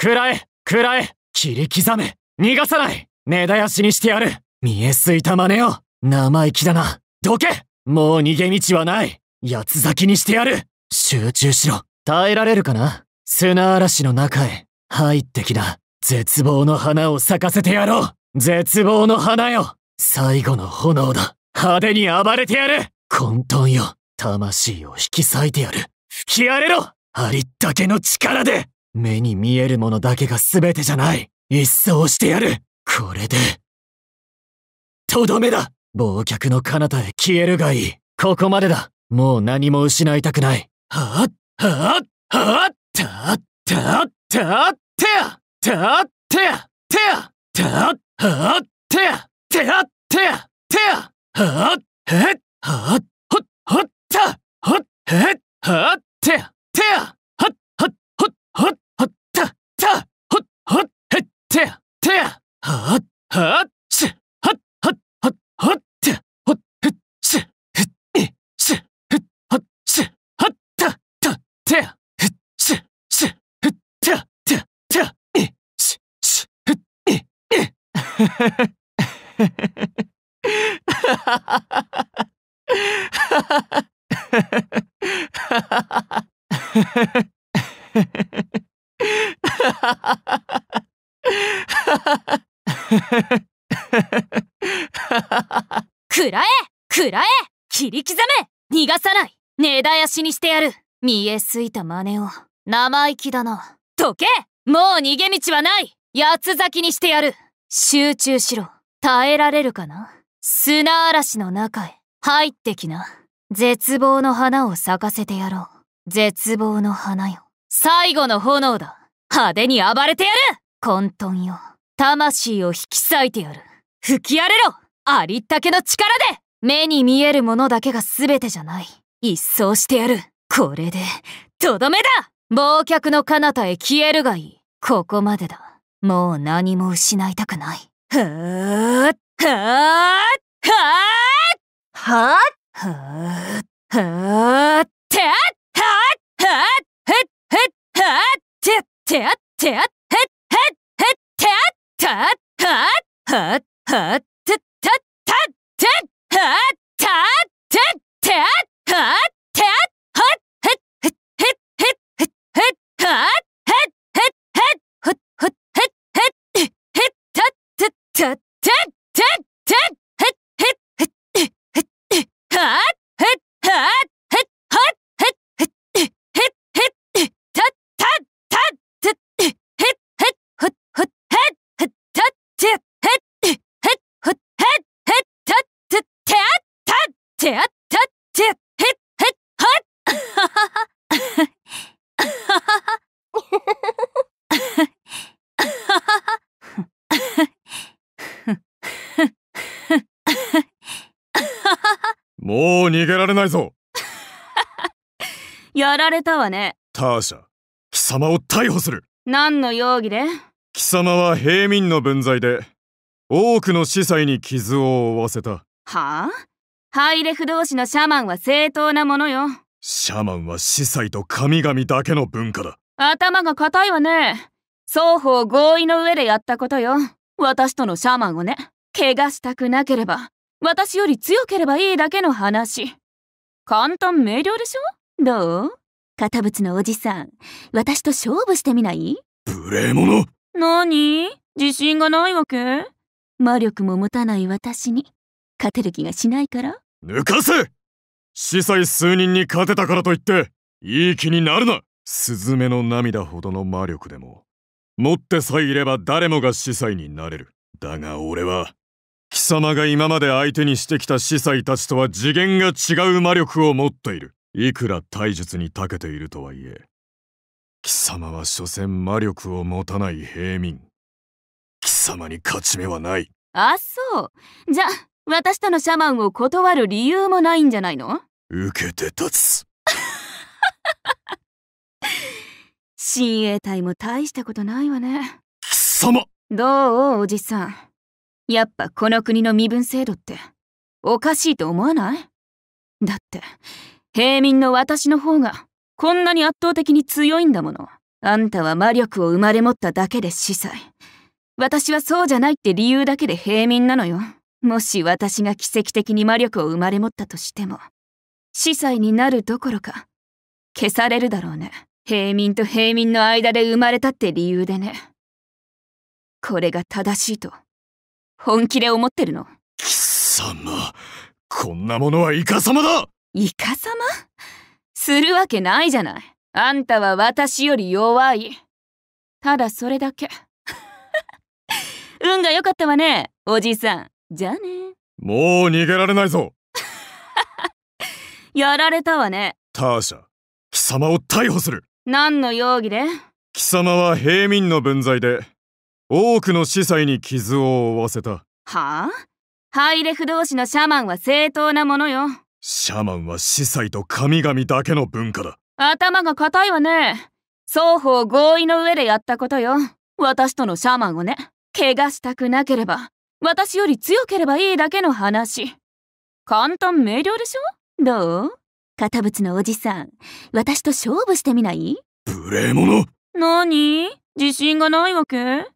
喰らえ喰らえ切り刻め逃がさない根絶やしにしてやる見えすいた真似を生意気だなどけもう逃げ道はない八つ咲きにしてやる集中しろ耐えられるかな砂嵐の中へ入ってきた絶望の花を咲かせてやろう絶望の花よ最後の炎だ派手に暴れてやる混沌よ魂を引き裂いてやる吹き荒れろありったけの力で目に見えるものだけが全てじゃない一掃してやるこれで。とどめだ忘却の彼方へ消えるがいいここまでだもう何も失いたくない。はあはあはあたたたてやたてやてやたはあ、てやてやてやてやはあ、へはほっほったほっへはてやてやてやはっはっせはっはっはっはってはっふっせふっにす、ふっはっせはったたてやふっせせふってやてやてやにせせふっににハハハハくらえくらえ切り刻め逃がさない根絶やしにしてやる見えすいた真似を生意気だなどけもう逃げ道はない八つ咲きにしてやる集中しろ耐えられるかな砂嵐の中へ入ってきな絶望の花を咲かせてやろう絶望の花よ最後の炎だ派手に暴れてやる混沌よ。魂を引き裂いてやる。吹き荒れろありったけの力で目に見えるものだけが全てじゃない。一掃してやる。これで、とどめだ忘却の彼方へ消えるがいい。ここまでだ。もう何も失いたくない。ふーっ、ふーっ、ふーっ、ふーっ、ふーーっ、てっ、ふーっ、はーっ、ふっ、っ、ふーっ、てっ、てあっ、het, het, tat, tat, tat, hat, hat, tat, tat, tat, tat, hat, tat, tat, tat, hat, tat, hat, het, het, het, het, het, het, hat, het, het, het, het, het, het, het, het, tat, tat, tat, もう逃げられないぞ やられたわねターシャ貴様を逮捕する何の容疑で貴様は平民の分際で多くの司祭に傷を負わせたはあハイレフ同士のシャマンは正当なものよ。シャマンは司祭と神々だけの文化だ。頭が固いわね。双方合意の上でやったことよ。私とのシャマンをね。怪我したくなければ、私より強ければいいだけの話。簡単明瞭でしょどう堅物のおじさん、私と勝負してみない無礼者何自信がないわけ魔力も持たない私に勝てる気がしないから抜かせ司祭数人に勝てたからといっていい気になるなスズメの涙ほどの魔力でも持ってさえいれば誰もが司祭になれるだが俺は貴様が今まで相手にしてきた司祭たちとは次元が違う魔力を持っているいくら体術に長けているとはいえ貴様は所詮魔力を持たない平民貴様に勝ち目はないあそうじゃ私とのシャマンを断る理由もないんじゃないの受けて立つ 親衛隊も大したことないわね貴様どうおじさんやっぱこの国の身分制度っておかしいと思わないだって平民の私の方がこんなに圧倒的に強いんだものあんたは魔力を生まれ持っただけで司祭私はそうじゃないって理由だけで平民なのよもし私が奇跡的に魔力を生まれ持ったとしても、司祭になるどころか、消されるだろうね。平民と平民の間で生まれたって理由でね。これが正しいと、本気で思ってるの。貴様、こんなものはイカ様だイカ様するわけないじゃない。あんたは私より弱い。ただそれだけ。運が良かったわね、おじいさん。じゃあねもう逃げられないぞ やられたわねターシャ貴様を逮捕する何の容疑で貴様は平民の分際で多くの司祭に傷を負わせたはあハイレフ同士のシャマンは正当なものよシャマンは司祭と神々だけの文化だ頭が固いわね双方合意の上でやったことよ私とのシャマンをね怪我したくなければ私より強ければいいだけの話。簡単明瞭でしょどう堅物のおじさん、私と勝負してみない無礼者何自信がないわけ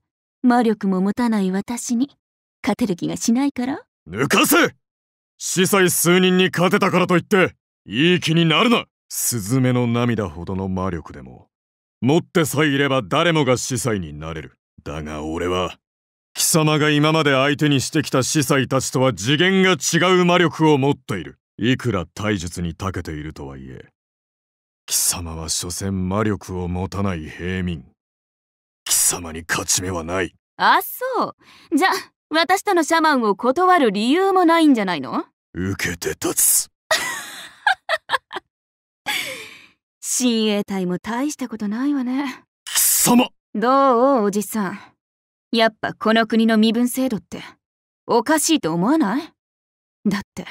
魔力も持たない私に、勝てる気がしないから抜かせ司祭数人に勝てたからといって、いい気になるなスズメの涙ほどの魔力でも、持ってさえいれば誰もが司祭になれる。だが俺は、貴様が今まで相手にしてきた司祭たちとは次元が違う魔力を持っているいくら体術に長けているとはいえ貴様は所詮魔力を持たない平民貴様に勝ち目はないあそうじゃ私とのシャマンを断る理由もないんじゃないの受けて立つ 親衛隊も大したことないわね貴様どうおじさんやっぱこの国の身分制度っておかしいと思わないだって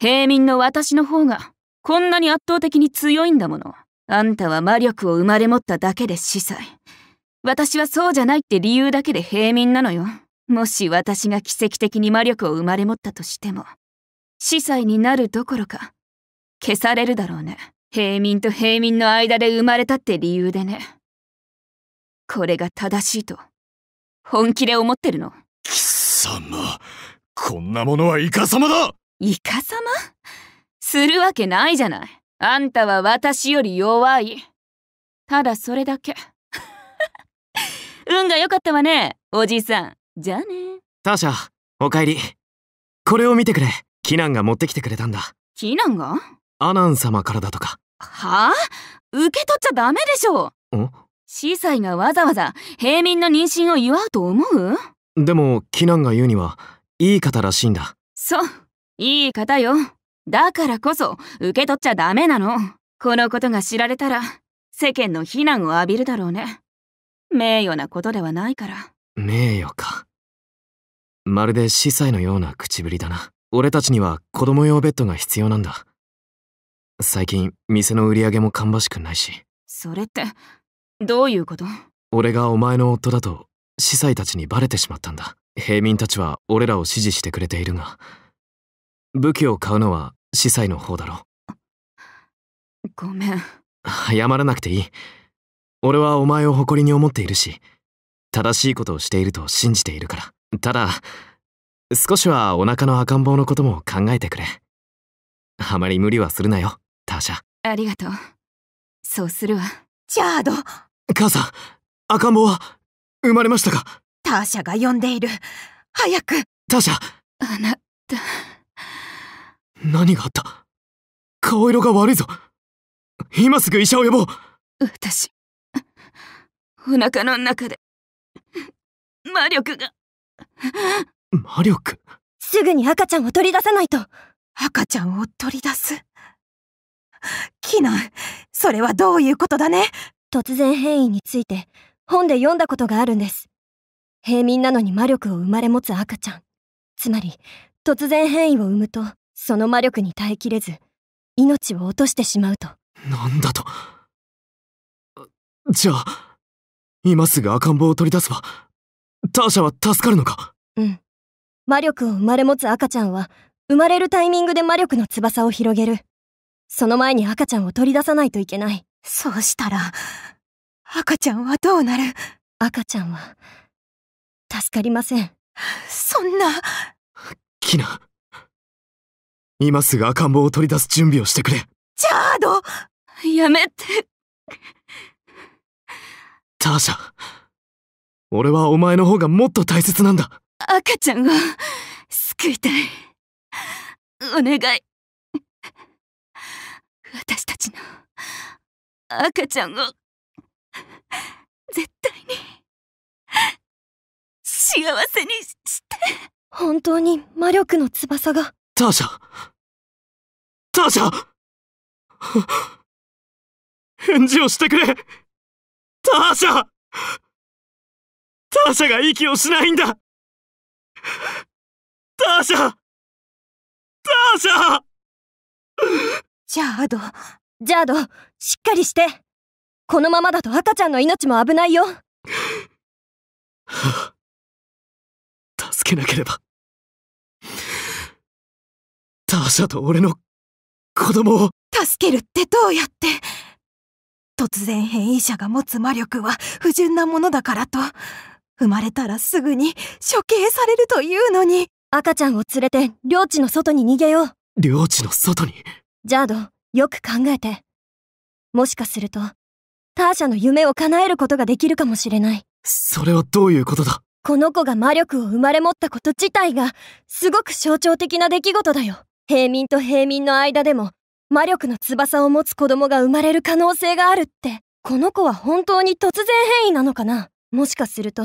平民の私の方がこんなに圧倒的に強いんだもの。あんたは魔力を生まれ持っただけで司祭。私はそうじゃないって理由だけで平民なのよ。もし私が奇跡的に魔力を生まれ持ったとしても、司祭になるどころか、消されるだろうね。平民と平民の間で生まれたって理由でね。これが正しいと本気で思ってるの貴様こんなものはイカ様だイカ様するわけないじゃないあんたは私より弱いただそれだけ 運が良かったわねおじいさんじゃあねターシャおかえりこれを見てくれキナンが持ってきてくれたんだキナンがアナン様からだとかはあ受け取っちゃダメでしょん司祭がわざわざ平民の妊娠を祝うと思うでも、キナンが言うには、いい方らしいんだ。そう、いい方よ。だからこそ、受け取っちゃダメなの。このことが知られたら、世間の非難を浴びるだろうね。名誉なことではないから。名誉か。まるで司祭のような口ぶりだな。俺たちには子供用ベッドが必要なんだ。最近、店の売り上げも芳しくないし。それって、どういうこと俺がお前の夫だと司祭たちにバレてしまったんだ平民たちは俺らを支持してくれているが武器を買うのは司祭の方だろごめん謝らなくていい俺はお前を誇りに思っているし正しいことをしていると信じているからただ少しはお腹の赤ん坊のことも考えてくれあまり無理はするなよターシャありがとうそうするわチャード母さん赤ん坊は生まれましたかターシャが呼んでいる早くターシャあなた何があった顔色が悪いぞ今すぐ医者を呼ぼう私お腹の中で魔力が魔力すぐに赤ちゃんを取り出さないと赤ちゃんを取り出すキナン、それはどういうことだね突然変異について本で読んだことがあるんです。平民なのに魔力を生まれ持つ赤ちゃん。つまり、突然変異を生むと、その魔力に耐えきれず、命を落としてしまうと。なんだと。じゃあ、今すぐ赤ん坊を取り出せば、ターシャは助かるのかうん。魔力を生まれ持つ赤ちゃんは、生まれるタイミングで魔力の翼を広げる。その前に赤ちゃんを取り出さないといけない。そうしたら、赤ちゃんはどうなる赤ちゃんは、助かりません。そんな。キナ。今すぐ赤ん坊を取り出す準備をしてくれ。ジャードやめて。ターシャ。俺はお前の方がもっと大切なんだ。赤ちゃんを救いたい。お願い。私たちの赤ちゃんを絶対に幸せにして本当に魔力の翼がターシャターシャ返事をしてくれターシャターシャが息をしないんだターシャターシャジャード。ジャード、しっかりして。このままだと赤ちゃんの命も危ないよ。はあ、助けなければ。ターシャと俺の子供を。助けるってどうやって。突然変異者が持つ魔力は不純なものだからと。生まれたらすぐに処刑されるというのに。赤ちゃんを連れて領地の外に逃げよう。領地の外にジャード、よく考えて。もしかすると、ターシャの夢を叶えることができるかもしれない。それはどういうことだこの子が魔力を生まれ持ったこと自体が、すごく象徴的な出来事だよ。平民と平民の間でも、魔力の翼を持つ子供が生まれる可能性があるって、この子は本当に突然変異なのかなもしかすると、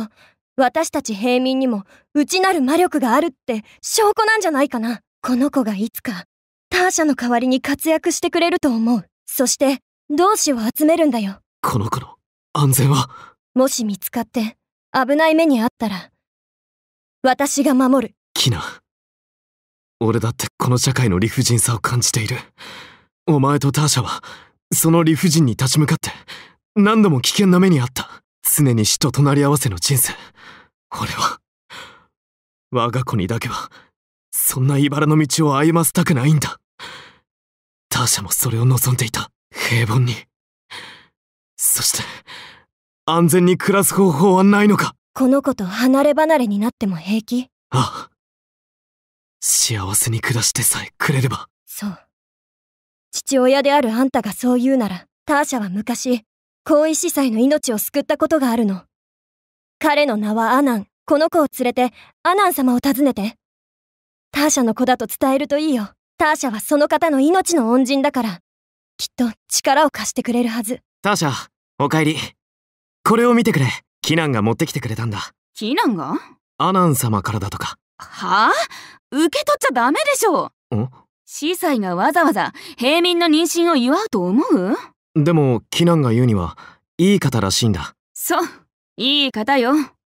私たち平民にも内なる魔力があるって証拠なんじゃないかなこの子がいつかターシャの代わりに活躍してくれると思う。そして、同志を集めるんだよ。この子の安全はもし見つかって危ない目にあったら、私が守る。キナ、俺だってこの社会の理不尽さを感じている。お前とターシャは、その理不尽に立ち向かって、何度も危険な目にあった。常に死と隣り合わせの人生。俺は、我が子にだけは、そんな茨の道を歩ませたくないんだターシャもそれを望んでいた平凡にそして安全に暮らす方法はないのかこの子と離れ離れになっても平気ああ幸せに暮らしてさえくれればそう父親であるあんたがそう言うならターシャは昔後遺司祭の命を救ったことがあるの彼の名はアナンこの子を連れてアナン様を訪ねてターシャの子だと伝えるといいよ。ターシャはその方の命の恩人だから、きっと力を貸してくれるはず。ターシャ、お帰り。これを見てくれ。キナンが持ってきてくれたんだ。キナンがアナン様からだとか。はあ受け取っちゃダメでしょん司祭がわざわざ平民の妊娠を祝うと思うでも、キナンが言うには、いい方らしいんだ。そう、いい方よ。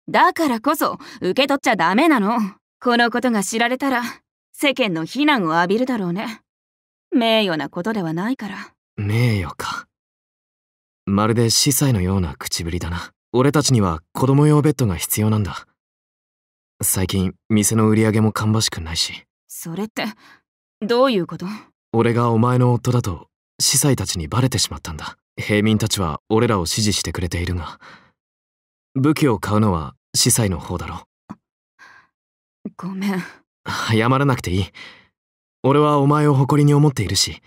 だからこそ、受け取っちゃダメなの。このことが知られたら世間の非難を浴びるだろうね名誉なことではないから名誉かまるで司祭のような口ぶりだな俺たちには子供用ベッドが必要なんだ最近店の売り上げも芳しくないしそれってどういうこと俺がお前の夫だと司祭たちにバレてしまったんだ平民たちは俺らを支持してくれているが武器を買うのは司祭の方だろごめん謝らなくていい俺はお前を誇りに思っているし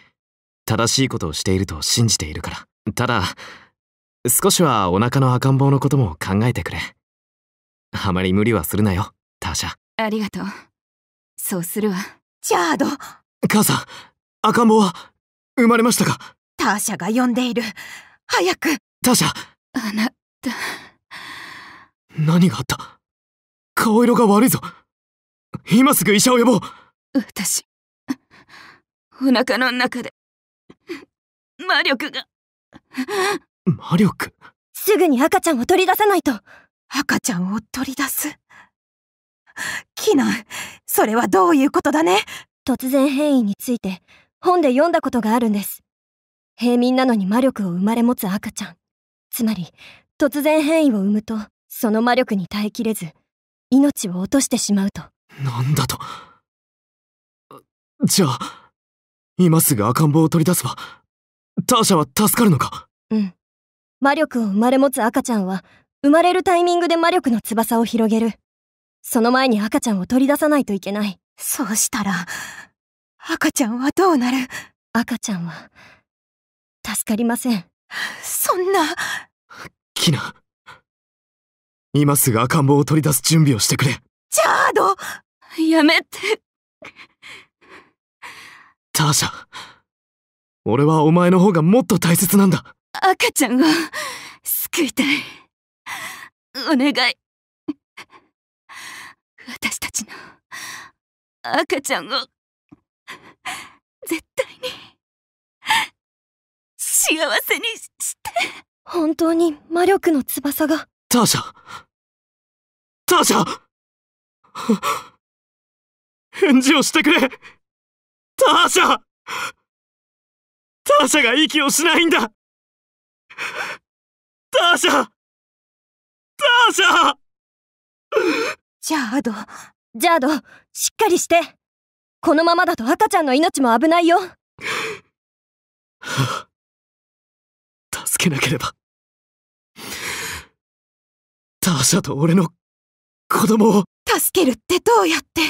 正しいことをしていると信じているからただ少しはお腹の赤ん坊のことも考えてくれあまり無理はするなよターシャありがとうそうするわチャード母さん赤ん坊は生まれましたかターシャが呼んでいる早くターシャあなた何があった顔色が悪いぞ今すぐ医者を呼ぼう私お腹の中で魔力が魔力すぐに赤ちゃんを取り出さないと赤ちゃんを取り出すキナそれはどういうことだね突然変異について本で読んだことがあるんです平民なのに魔力を生まれ持つ赤ちゃんつまり突然変異を生むとその魔力に耐えきれず命を落としてしまうとなんだと。じゃあ、今すぐ赤ん坊を取り出せば、ターシャは助かるのかうん。魔力を生まれ持つ赤ちゃんは、生まれるタイミングで魔力の翼を広げる。その前に赤ちゃんを取り出さないといけない。そうしたら、赤ちゃんはどうなる赤ちゃんは、助かりません。そんな。キナ。今すぐ赤ん坊を取り出す準備をしてくれ。ジャード やめて。ターシャ、俺はお前の方がもっと大切なんだ。赤ちゃんを救いたい。お願い。私たちの赤ちゃんを絶対に幸せにして本当に魔力の翼がターシャターシャ返事をしてくれターシャターシャが息をしないんだターシャターシャジャード、ジャード、しっかりして。このままだと赤ちゃんの命も危ないよ。はあ、助けなければ。ターシャと俺の子供を。助けるってどうやって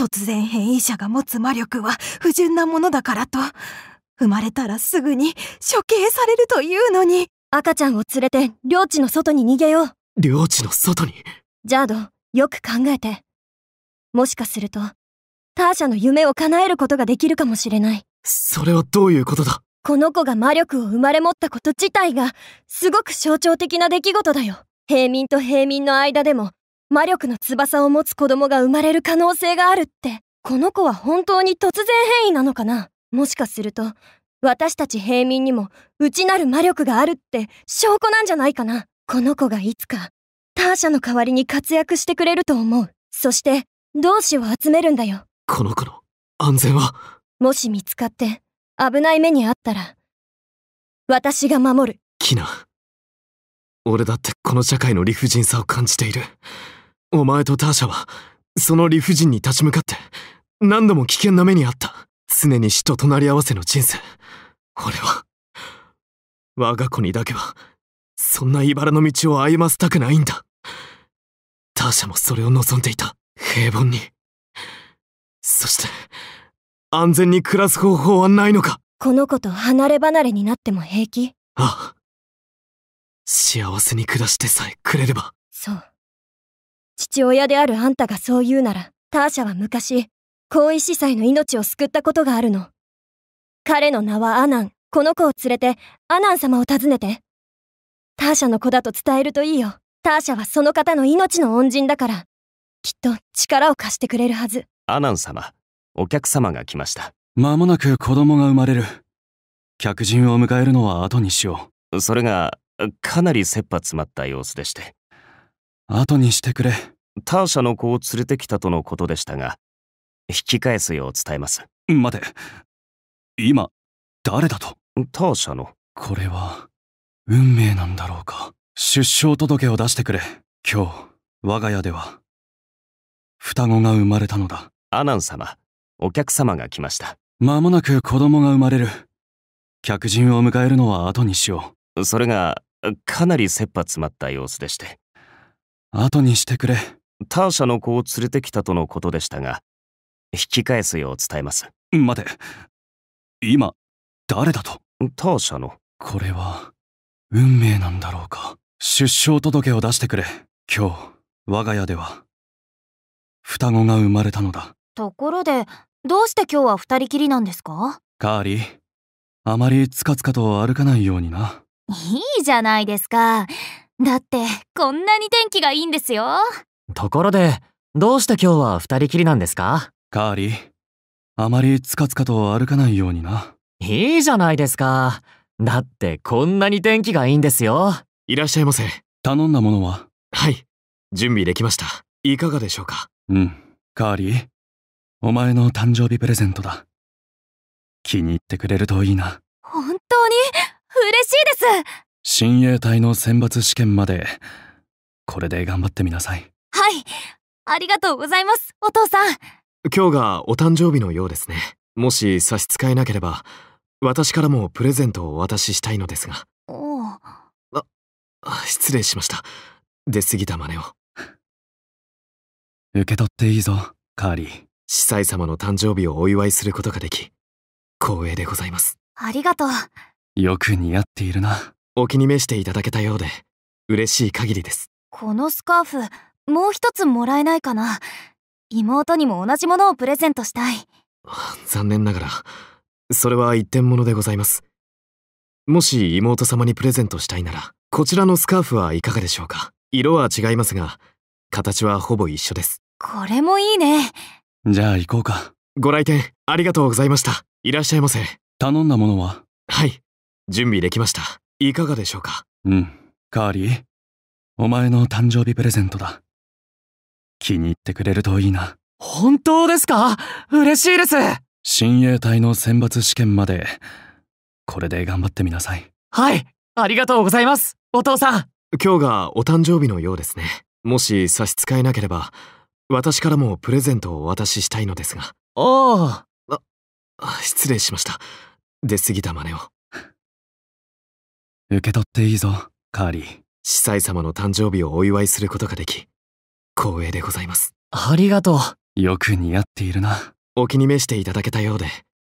突然変異者が持つ魔力は不純なものだからと生まれたらすぐに処刑されるというのに赤ちゃんを連れて領地の外に逃げよう領地の外にジャードよく考えてもしかするとターシャの夢を叶えることができるかもしれないそれはどういうことだこの子が魔力を生まれ持ったこと自体がすごく象徴的な出来事だよ平民と平民の間でも魔力の翼を持つ子供が生まれる可能性があるって、この子は本当に突然変異なのかなもしかすると、私たち平民にも内なる魔力があるって証拠なんじゃないかなこの子がいつか、ターシャの代わりに活躍してくれると思う。そして、同志を集めるんだよ。この子の安全はもし見つかって危ない目にあったら、私が守る。キナ。俺だってこの社会の理不尽さを感じている。お前とターシャは、その理不尽に立ち向かって、何度も危険な目に遭った。常に死と隣り合わせの人生。俺は、我が子にだけは、そんな茨の道を歩ませたくないんだ。ターシャもそれを望んでいた。平凡に。そして、安全に暮らす方法はないのかこの子と離れ離れになっても平気ああ。幸せに暮らしてさえくれれば。そう。父親であるあんたがそう言うなら、ターシャは昔、後遺司祭の命を救ったことがあるの。彼の名はアナン。この子を連れて、アナン様を訪ねて。ターシャの子だと伝えるといいよ。ターシャはその方の命の恩人だから、きっと力を貸してくれるはず。アナン様、お客様が来ました。間もなく子供が生まれる。客人を迎えるのは後にしよう。それが、かなり切羽詰まった様子でして。後にしてくれ。ターシャの子を連れてきたとのことでしたが、引き返すよう伝えます。待て。今、誰だとターシャの。これは、運命なんだろうか。出生届を出してくれ。今日、我が家では、双子が生まれたのだ。アナン様、お客様が来ました。間もなく子供が生まれる。客人を迎えるのは後にしよう。それが、かなり切羽詰まった様子でして。後にしてくれ。ターシャの子を連れてきたとのことでしたが、引き返すよう伝えます。待て。今、誰だとターシャの。これは、運命なんだろうか。出生届を出してくれ。今日、我が家では、双子が生まれたのだ。ところで、どうして今日は二人きりなんですかカーリー、あまりつかつかと歩かないようにな。いいじゃないですか。だってこんなに天気がいいんですよところでどうして今日は二人きりなんですかカーリーあまりつかつかと歩かないようにないいじゃないですかだってこんなに天気がいいんですよいらっしゃいませ頼んだものははい準備できましたいかがでしょうかうんカーリーお前の誕生日プレゼントだ気に入ってくれるといいな本当に嬉しいです親衛隊の選抜試験までこれで頑張ってみなさいはいありがとうございますお父さん今日がお誕生日のようですねもし差し支えなければ私からもプレゼントをお渡ししたいのですがおあ失礼しました出過ぎた真似を受け取っていいぞカーリー司祭様の誕生日をお祝いすることができ光栄でございますありがとうよく似合っているなお気に召していただけたようで嬉しい限りですこのスカーフもう一つもらえないかな妹にも同じものをプレゼントしたい残念ながらそれは一点物でございますもし妹様にプレゼントしたいならこちらのスカーフはいかがでしょうか色は違いますが形はほぼ一緒ですこれもいいねじゃあ行こうかご来店ありがとうございましたいらっしゃいませ頼んだものははい準備できましたいかがでしょうかうんカーリーお前の誕生日プレゼントだ気に入ってくれるといいな本当ですか嬉しいです親衛隊の選抜試験までこれで頑張ってみなさいはいありがとうございますお父さん今日がお誕生日のようですねもし差し支えなければ私からもプレゼントをお渡ししたいのですがああ失礼しました出過ぎた真似を受け取っていいぞカーリー司祭様の誕生日をお祝いすることができ光栄でございますありがとうよく似合っているなお気に召していただけたようで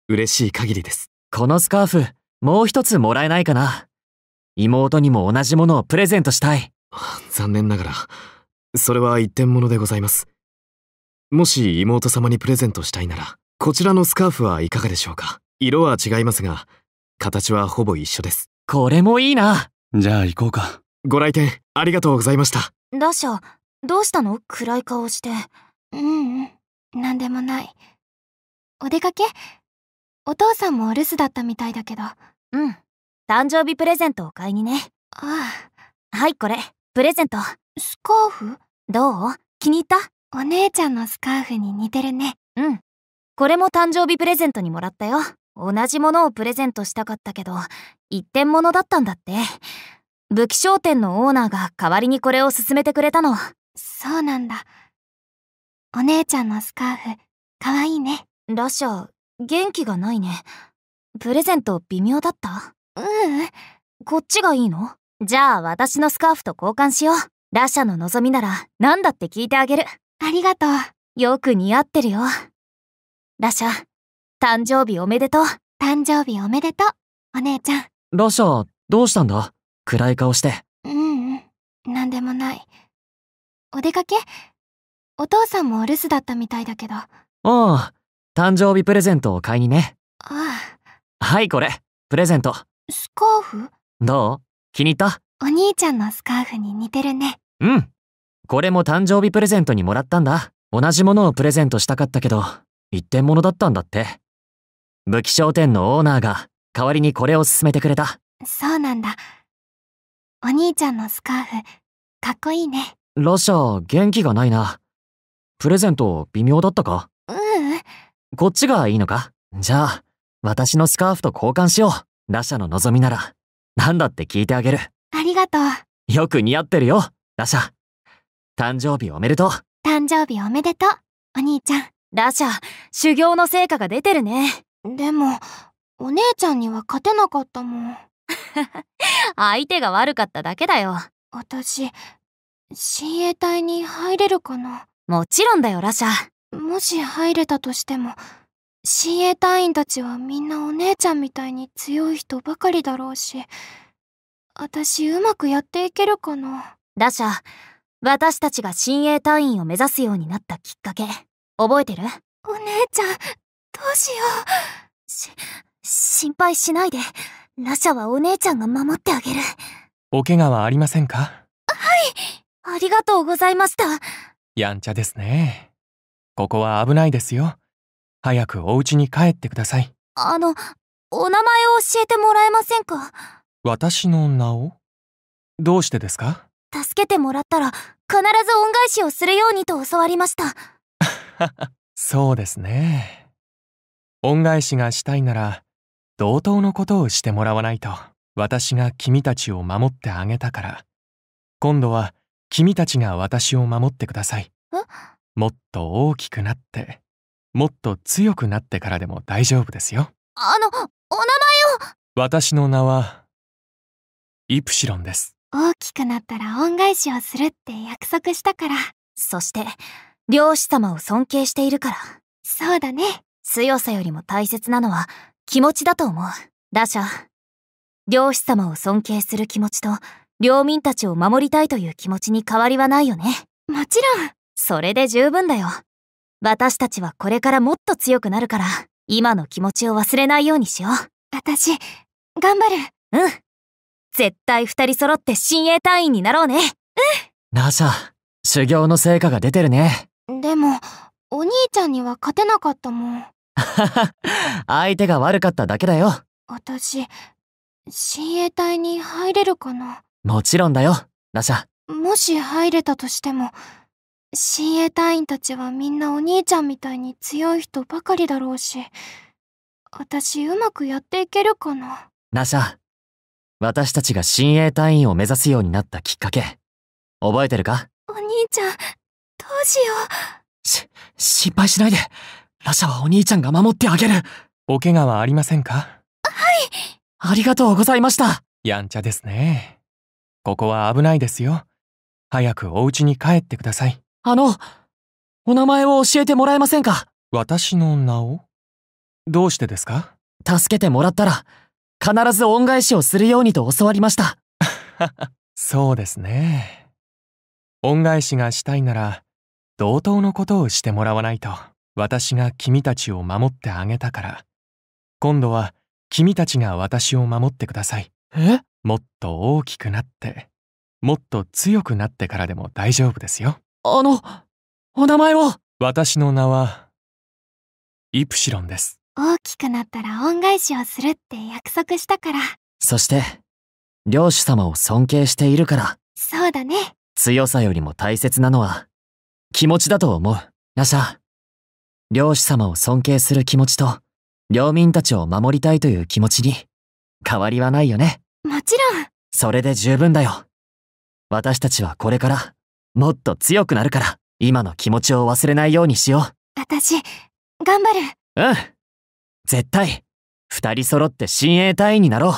嬉しい限りですこのスカーフもう一つもらえないかな妹にも同じものをプレゼントしたい残念ながらそれは一点物でございますもし妹様にプレゼントしたいならこちらのスカーフはいかがでしょうか色は違いますが形はほぼ一緒ですこれもいいなじゃあ行こうかご来店ありがとうございましたダシャどうしたの暗い顔してううん何でもないお出かけお父さんもお留守だったみたいだけどうん誕生日プレゼントを買いにねああはいこれプレゼントスカーフどう気に入ったお姉ちゃんのスカーフに似てるねうんこれも誕生日プレゼントにもらったよ同じものをプレゼントしたかったけど、一点物だったんだって。武器商店のオーナーが代わりにこれを勧めてくれたの。そうなんだ。お姉ちゃんのスカーフ、かわいいね。ラシャ、元気がないね。プレゼント微妙だったううん。こっちがいいのじゃあ私のスカーフと交換しよう。ラシャの望みなら何だって聞いてあげる。ありがとう。よく似合ってるよ。ラシャ、誕生日おめでとう。誕生日おめでとう。お姉ちゃん。ラシャ、どうしたんだ暗い顔して。うん、うん。なんでもない。お出かけお父さんもお留守だったみたいだけど。ああ、誕生日プレゼントを買いにね。ああ。はい、これ。プレゼント。スカーフどう気に入ったお兄ちゃんのスカーフに似てるね。うん。これも誕生日プレゼントにもらったんだ。同じものをプレゼントしたかったけど、一点物だったんだって。武器商店のオーナーが代わりにこれを勧めてくれたそうなんだお兄ちゃんのスカーフかっこいいねロシャ元気がないなプレゼント微妙だったかううんこっちがいいのかじゃあ私のスカーフと交換しようラシャの望みなら何だって聞いてあげるありがとうよく似合ってるよラシャ誕生日おめでとう誕生日おめでとうお兄ちゃんラシャ修行の成果が出てるねでも、お姉ちゃんには勝てなかったもん。相手が悪かっただけだよ。私、親衛隊に入れるかなもちろんだよ、ラシャ。もし入れたとしても、親衛隊員たちはみんなお姉ちゃんみたいに強い人ばかりだろうし、私うまくやっていけるかな。ラシャ、私たちが親衛隊員を目指すようになったきっかけ、覚えてるお姉ちゃん、どうしよう。し、心配しないで。ラシャはお姉ちゃんが守ってあげる。お怪我はありませんかはい。ありがとうございました。やんちゃですね。ここは危ないですよ。早くお家に帰ってください。あの、お名前を教えてもらえませんか私の名をどうしてですか助けてもらったら必ず恩返しをするようにと教わりました。そうですね。恩返しがしたいなら同等のことをしてもらわないと私が君たちを守ってあげたから今度は君たちが私を守ってくださいもっと大きくなってもっと強くなってからでも大丈夫ですよあのお名前を私の名はイプシロンです大きくなったら恩返しをするって約束したからそして漁師様を尊敬しているからそうだね強さよりも大切なのは気持ちだと思う。打者。漁師様を尊敬する気持ちと、領民たちを守りたいという気持ちに変わりはないよね。もちろん。それで十分だよ。私たちはこれからもっと強くなるから、今の気持ちを忘れないようにしよう。私、頑張る。うん。絶対二人揃って親衛隊員になろうね。うん。ラシャ、修行の成果が出てるね。でも、お兄ちゃんには勝てなかったもん。相手が悪かっただけだよ。私、親衛隊に入れるかなもちろんだよ、ナシャ。もし入れたとしても、親衛隊員たちはみんなお兄ちゃんみたいに強い人ばかりだろうし、私うまくやっていけるかなナシャ、私たちが親衛隊員を目指すようになったきっかけ、覚えてるかお兄ちゃん、どうしよう。し、心配しないで。ラシャはお兄ちゃんが守ってあげるお怪我はありませんかはいありがとうございましたやんちゃですねここは危ないですよ早くお家に帰ってくださいあのお名前を教えてもらえませんか私の名をどうしてですか助けてもらったら必ず恩返しをするようにと教わりました そうですね恩返しがしたいなら同等のことをしてもらわないと。私が君たちを守ってあげたから今度は君たちが私を守ってくださいえもっと大きくなってもっと強くなってからでも大丈夫ですよあのお名前は私の名はイプシロンです大きくなったら恩返しをするって約束したからそして領主様を尊敬しているからそうだね強さよりも大切なのは気持ちだと思うナシャ漁師様を尊敬する気持ちと、領民たちを守りたいという気持ちに、変わりはないよね。もちろん。それで十分だよ。私たちはこれから、もっと強くなるから、今の気持ちを忘れないようにしよう。私、頑張る。うん。絶対、二人揃って親衛隊員になろう。うん。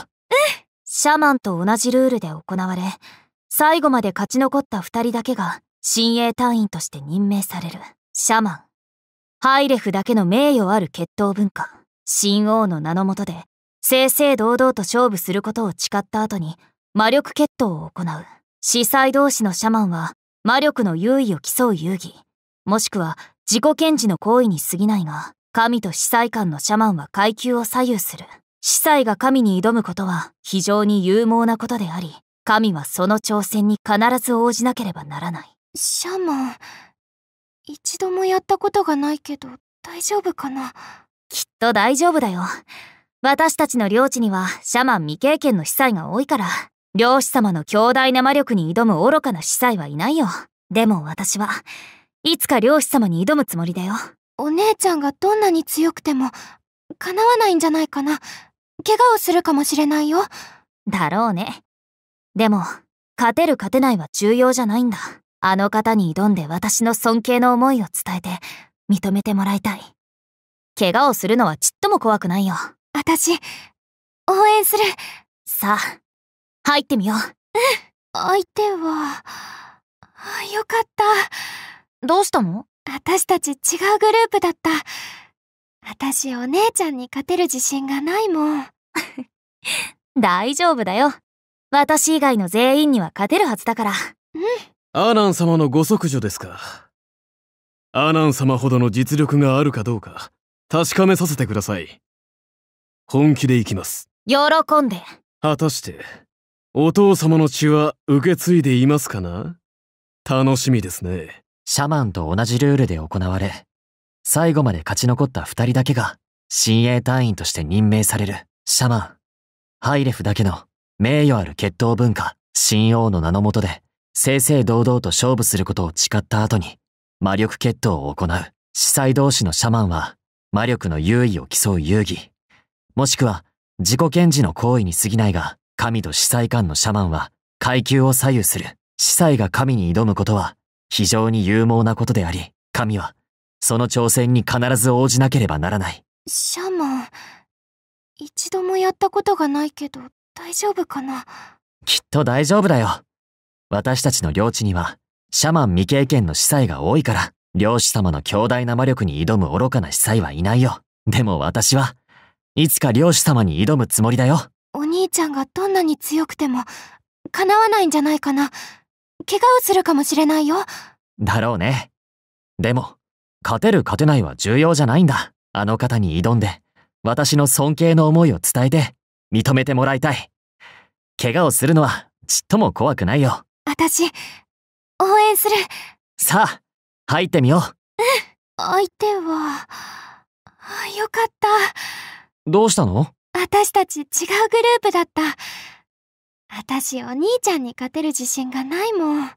シャマンと同じルールで行われ、最後まで勝ち残った二人だけが、親衛隊員として任命される。シャマン。ハイレフだけの名誉ある決闘文化、新王の名のもとで、正々堂々と勝負することを誓った後に、魔力決闘を行う。司祭同士のシャマンは、魔力の優位を競う遊戯、もしくは自己検事の行為に過ぎないが、神と司祭官のシャマンは階級を左右する。司祭が神に挑むことは非常に勇猛なことであり、神はその挑戦に必ず応じなければならない。シャマン、一度もやったことがないけど大丈夫かなきっと大丈夫だよ。私たちの領地にはシャマン未経験の司祭が多いから、漁師様の強大な魔力に挑む愚かな司祭はいないよ。でも私はいつか漁師様に挑むつもりだよ。お姉ちゃんがどんなに強くても、叶わないんじゃないかな。怪我をするかもしれないよ。だろうね。でも、勝てる勝てないは重要じゃないんだ。あの方に挑んで私の尊敬の思いを伝えて、認めてもらいたい。怪我をするのはちっとも怖くないよ。私、応援する。さあ、入ってみよう。うん。相手は、よかった。どうしたの私たち違うグループだった。私お姉ちゃんに勝てる自信がないもん。大丈夫だよ。私以外の全員には勝てるはずだから。うん。アナン様のご息女ですか。アナン様ほどの実力があるかどうか、確かめさせてください。本気で行きます。喜んで。果たして、お父様の血は受け継いでいますかな楽しみですね。シャマンと同じルールで行われ、最後まで勝ち残った二人だけが、親衛隊員として任命される、シャマン。ハイレフだけの、名誉ある決闘文化、新王の名のもとで、正々堂々と勝負することを誓った後に魔力決闘を行う司祭同士のシャマンは魔力の優位を競う遊戯もしくは自己検事の行為に過ぎないが神と司祭官のシャマンは階級を左右する司祭が神に挑むことは非常に勇猛なことであり神はその挑戦に必ず応じなければならないシャマン一度もやったことがないけど大丈夫かなきっと大丈夫だよ私たちの領地には、シャマン未経験の司祭が多いから、漁師様の強大な魔力に挑む愚かな司祭はいないよ。でも私は、いつか漁師様に挑むつもりだよ。お兄ちゃんがどんなに強くても、叶わないんじゃないかな。怪我をするかもしれないよ。だろうね。でも、勝てる勝てないは重要じゃないんだ。あの方に挑んで、私の尊敬の思いを伝えて、認めてもらいたい。怪我をするのは、ちっとも怖くないよ。私、応援する。さあ、入ってみよう。うん、相手は、よかった。どうしたの私たち違うグループだった。私お兄ちゃんに勝てる自信がないもん。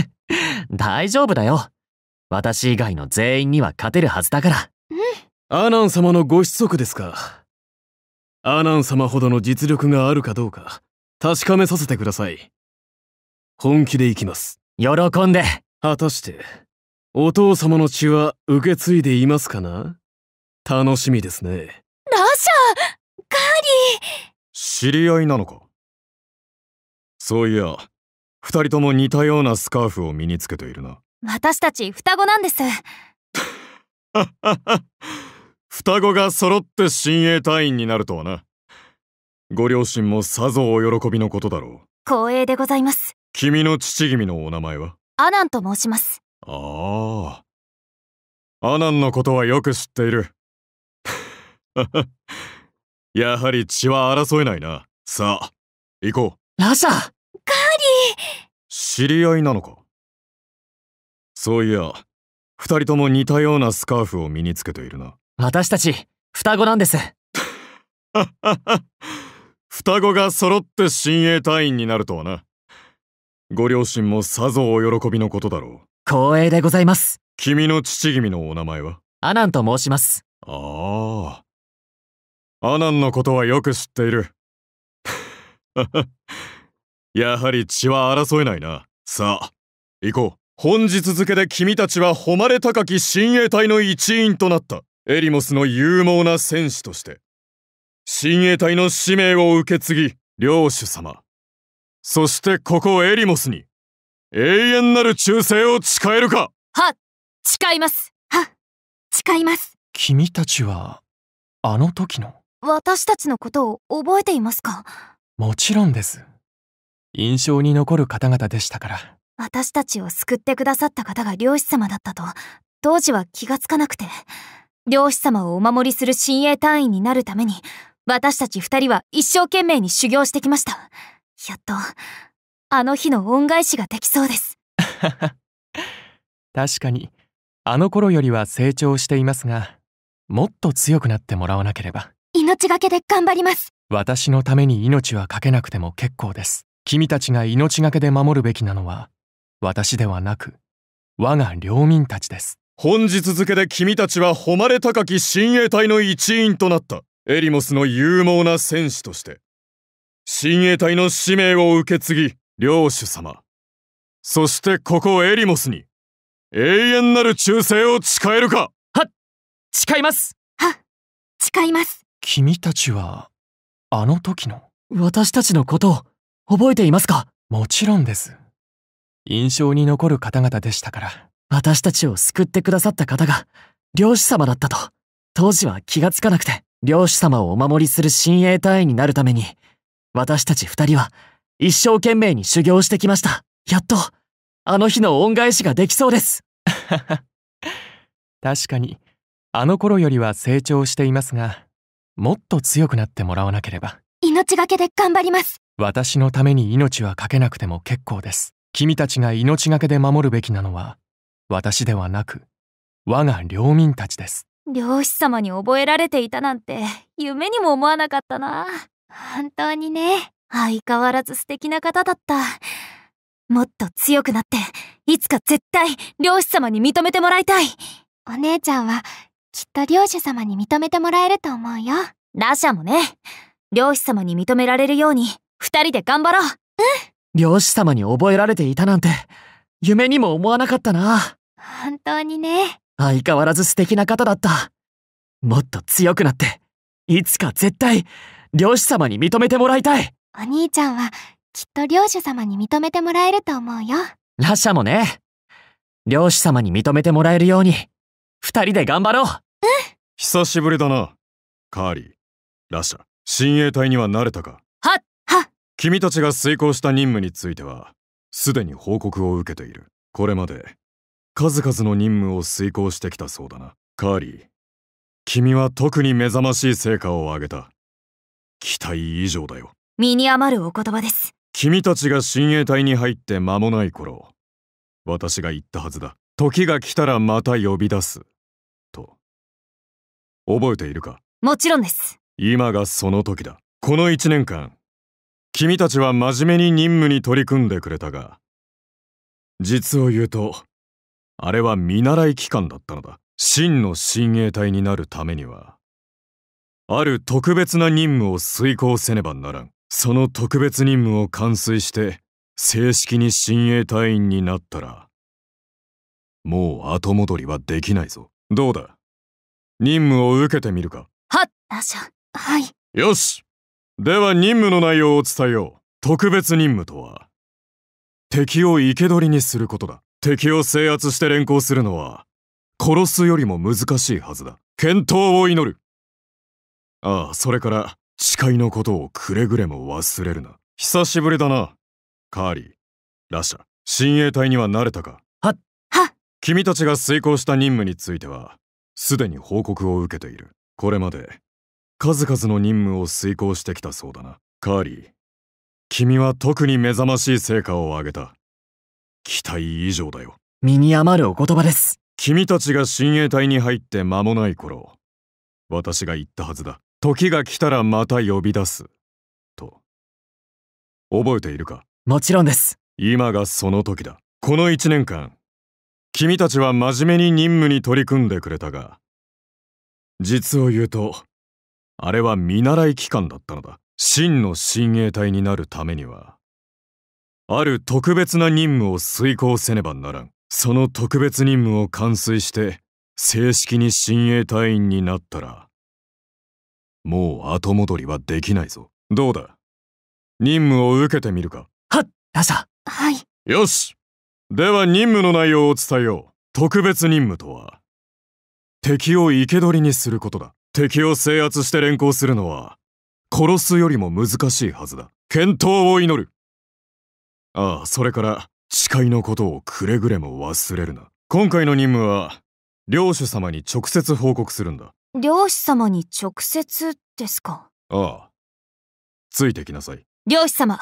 大丈夫だよ。私以外の全員には勝てるはずだから。うん。アナン様のご子息ですか。アナン様ほどの実力があるかどうか確かめさせてください。本気で行きます。喜んで。果たして、お父様の血は受け継いでいますかな楽しみですね。ラシャカーリー知り合いなのかそういや、二人とも似たようなスカーフを身につけているな。私たち双子なんです。双子が揃って親衛隊員になるとはな。ご両親もさぞお喜びのことだろう。光栄でございます。君の父君のお名前はアナンと申しますああアナンのことはよく知っている やはり血は争えないなさあ行こうラシャカーリー知り合いなのかそういや二人とも似たようなスカーフを身につけているな私たち双子なんです 双子が揃って親衛隊員になるとはなご両親もさぞお喜びのことだろう光栄でございます君の父君のお名前はアナンと申しますああアナンのことはよく知っている やはり血は争えないなさあ行こう本日付で君たちは誉れ高き親衛隊の一員となったエリモスの勇猛な戦士として親衛隊の使命を受け継ぎ領主様そしてここエリモスに永遠なる忠誠を誓えるかは誓いますは誓います君たちはあの時の私たちのことを覚えていますかもちろんです印象に残る方々でしたから私たちを救ってくださった方が漁師様だったと当時は気がつかなくて漁師様をお守りする親衛隊員になるために私たち2人は一生懸命に修行してきましたやっと、あの日の恩返しができそうです。確かに、あの頃よりは成長していますが、もっと強くなってもらわなければ。命がけで頑張ります。私のために命はかけなくても結構です。君たちが命がけで守るべきなのは、私ではなく、我が領民たちです。本日付で君たちは誉れ高き親衛隊の一員となった。エリモスの勇猛な戦士として。親衛隊の使命を受け継ぎ、領主様。そしてここエリモスに、永遠なる忠誠を誓えるかはっ誓いますは誓います君たちは、あの時の私たちのことを覚えていますかもちろんです。印象に残る方々でしたから。私たちを救ってくださった方が、漁師様だったと、当時は気がつかなくて、漁師様をお守りする親衛隊員になるために、私たち二人は一生懸命に修行してきました。やっと、あの日の恩返しができそうです。確かに、あの頃よりは成長していますが、もっと強くなってもらわなければ。命がけで頑張ります。私のために命はかけなくても結構です。君たちが命がけで守るべきなのは、私ではなく、我が領民たちです。漁師様に覚えられていたなんて夢にも思わなかったな。本当にね、相変わらず素敵な方だった。もっと強くなって、いつか絶対、漁師様に認めてもらいたい。お姉ちゃんは、きっと漁師様に認めてもらえると思うよ。ラシャもね、漁師様に認められるように、二人で頑張ろう。うん。漁師様に覚えられていたなんて、夢にも思わなかったな。本当にね。相変わらず素敵な方だった。もっと強くなって、いつか絶対、漁師様に認めてもらいたいお兄ちゃんはきっと領主様に認めてもらえると思うよラシャもね漁師様に認めてもらえるように二人で頑張ろううん久しぶりだなカーリーラシャ親衛隊には慣れたかはっは君たちが遂行した任務についてはすでに報告を受けているこれまで数々の任務を遂行してきたそうだなカーリー君は特に目覚ましい成果を上げた期待以上だよ身に余るお言葉です君たちが親衛隊に入って間もない頃私が言ったはずだ時が来たらまた呼び出すと覚えているかもちろんです今がその時だこの1年間君たちは真面目に任務に取り組んでくれたが実を言うとあれは見習い期間だったのだ真の親衛隊になるためにはある特別な任務を遂行せねばならんその特別任務を完遂して正式に親衛隊員になったらもう後戻りはできないぞどうだ任務を受けてみるかはっあしゃはいよしでは任務の内容を伝えよう特別任務とは敵を生け捕りにすることだ敵を制圧して連行するのは殺すよりも難しいはずだ健闘を祈るああ、それから、誓いのことをくれぐれも忘れるな。久しぶりだな。カーリー、ラシャ、親衛隊には慣れたかは、っはっ君たちが遂行した任務については、すでに報告を受けている。これまで、数々の任務を遂行してきたそうだな。カーリー、君は特に目覚ましい成果を上げた。期待以上だよ。身に余るお言葉です。君たちが親衛隊に入って間もない頃、私が言ったはずだ。時が来たらまた呼び出す。と。覚えているかもちろんです。今がその時だ。この一年間、君たちは真面目に任務に取り組んでくれたが、実を言うと、あれは見習い期間だったのだ。真の親衛隊になるためには、ある特別な任務を遂行せねばならん。その特別任務を完遂して、正式に親衛隊員になったら、もう後戻りはできないぞどうだ任務を受けてみるかはっラサはいよしでは任務の内容を伝えよう特別任務とは敵を生け捕りにすることだ敵を制圧して連行するのは殺すよりも難しいはずだ健闘を祈るああそれから誓いのことをくれぐれも忘れるな今回の任務は領主様に直接報告するんだ漁師様に直接ですかああ。ついてきなさい。漁師様、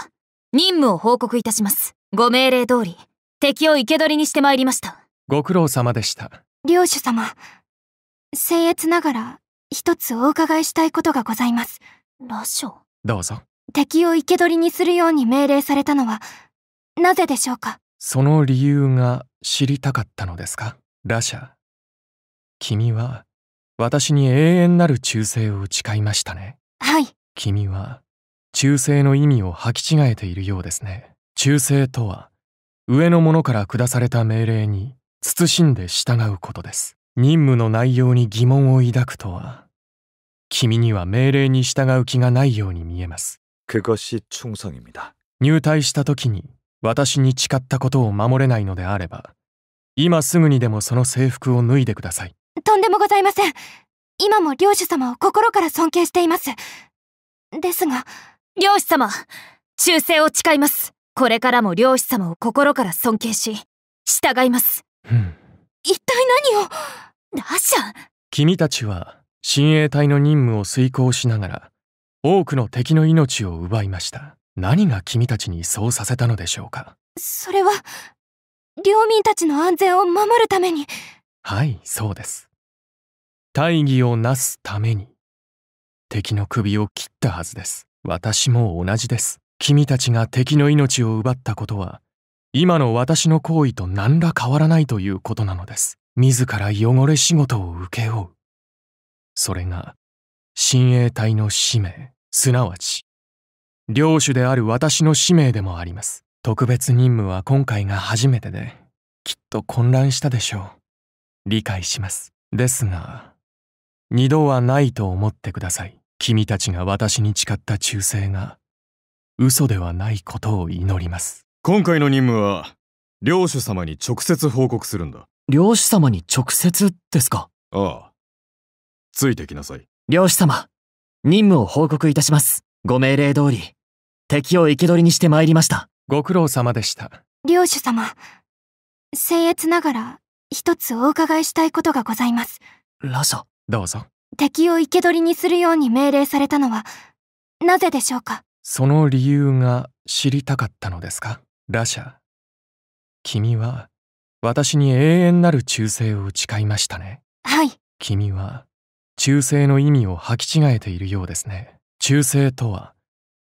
任務を報告いたします。ご命令通り、敵を生け捕りにしてまいりました。ご苦労様でした。領主様、僭越ながら、一つお伺いしたいことがございます。羅生どうぞ。敵を生け捕りにするように命令されたのは、なぜでしょうかその理由が知りたかったのですかラシャ、君は私に永遠なる忠誠を誓いましたねはい君は忠誠の意味を履き違えているようですね忠誠とは上の者から下された命令に慎んで従うことです任務の内容に疑問を抱くとは君には命令に従う気がないように見えます入隊した時に私に誓ったことを守れないのであれば今すぐにでもその制服を脱いでくださいとんでもございません。今も領主様を心から尊敬しています。ですが、領主様、忠誠を誓います。これからも領主様を心から尊敬し、従います。うん、一体何をラシャ君たちは、親衛隊の任務を遂行しながら、多くの敵の命を奪いました。何が君たちにそうさせたのでしょうかそれは、領民たちの安全を守るために、はいそうです大義をなすために敵の首を切ったはずです私も同じです君たちが敵の命を奪ったことは今の私の行為と何ら変わらないということなのです自ら汚れ仕事を請け負うそれが親衛隊の使命すなわち領主である私の使命でもあります特別任務は今回が初めてできっと混乱したでしょう理解します。ですが、二度はないと思ってください。君たちが私に誓った忠誠が、嘘ではないことを祈ります。今回の任務は、領主様に直接報告するんだ。領主様に直接ですかああ。ついてきなさい。領主様、任務を報告いたします。ご命令通り、敵を生け捕りにして参りました。ご苦労様でした。領主様、僭越ながら一つお伺いしたいことがございます。ラシャ、どうぞ。敵を生け捕りにするように命令されたのは、なぜでしょうかその理由が知りたかったのですかラシャ、君は私に永遠なる忠誠を誓いましたね。はい。君は忠誠の意味を履き違えているようですね。忠誠とは、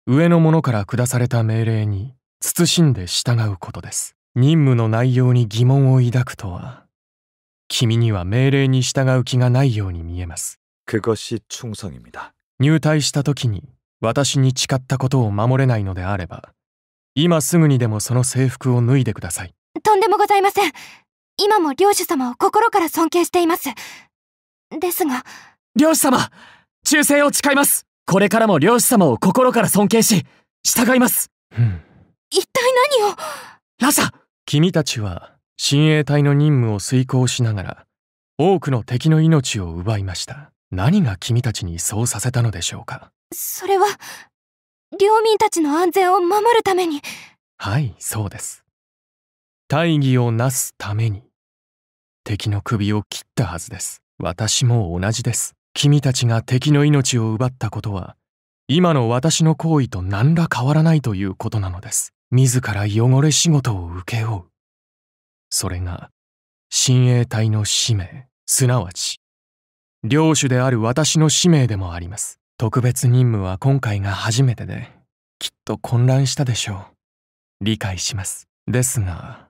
上の者から下された命令に慎んで従うことです。任務の内容に疑問を抱くとは、君には命令に従う気がないように見えます。그것이충성입니 다。 入隊した時に私に誓ったことを守れないのであれば、今すぐにでもその制服を脱いでください。とんでもございません。今も領主様を心から尊敬しています。ですが。領主様忠誠を誓いますこれからも領主様を心から尊敬し、従います、うん、一体何をラシャ君たちは親衛隊の任務を遂行しながら多くの敵の命を奪いました何が君たちにそうさせたのでしょうかそれは領民たちの安全を守るためにはいそうです大義をなすために敵の首を切ったはずです私も同じです君たちが敵の命を奪ったことは今の私の行為と何ら変わらないということなのです自ら汚れ仕事を請け負うそれが親衛隊の使命すなわち領主である私の使命でもあります特別任務は今回が初めてできっと混乱したでしょう理解しますですが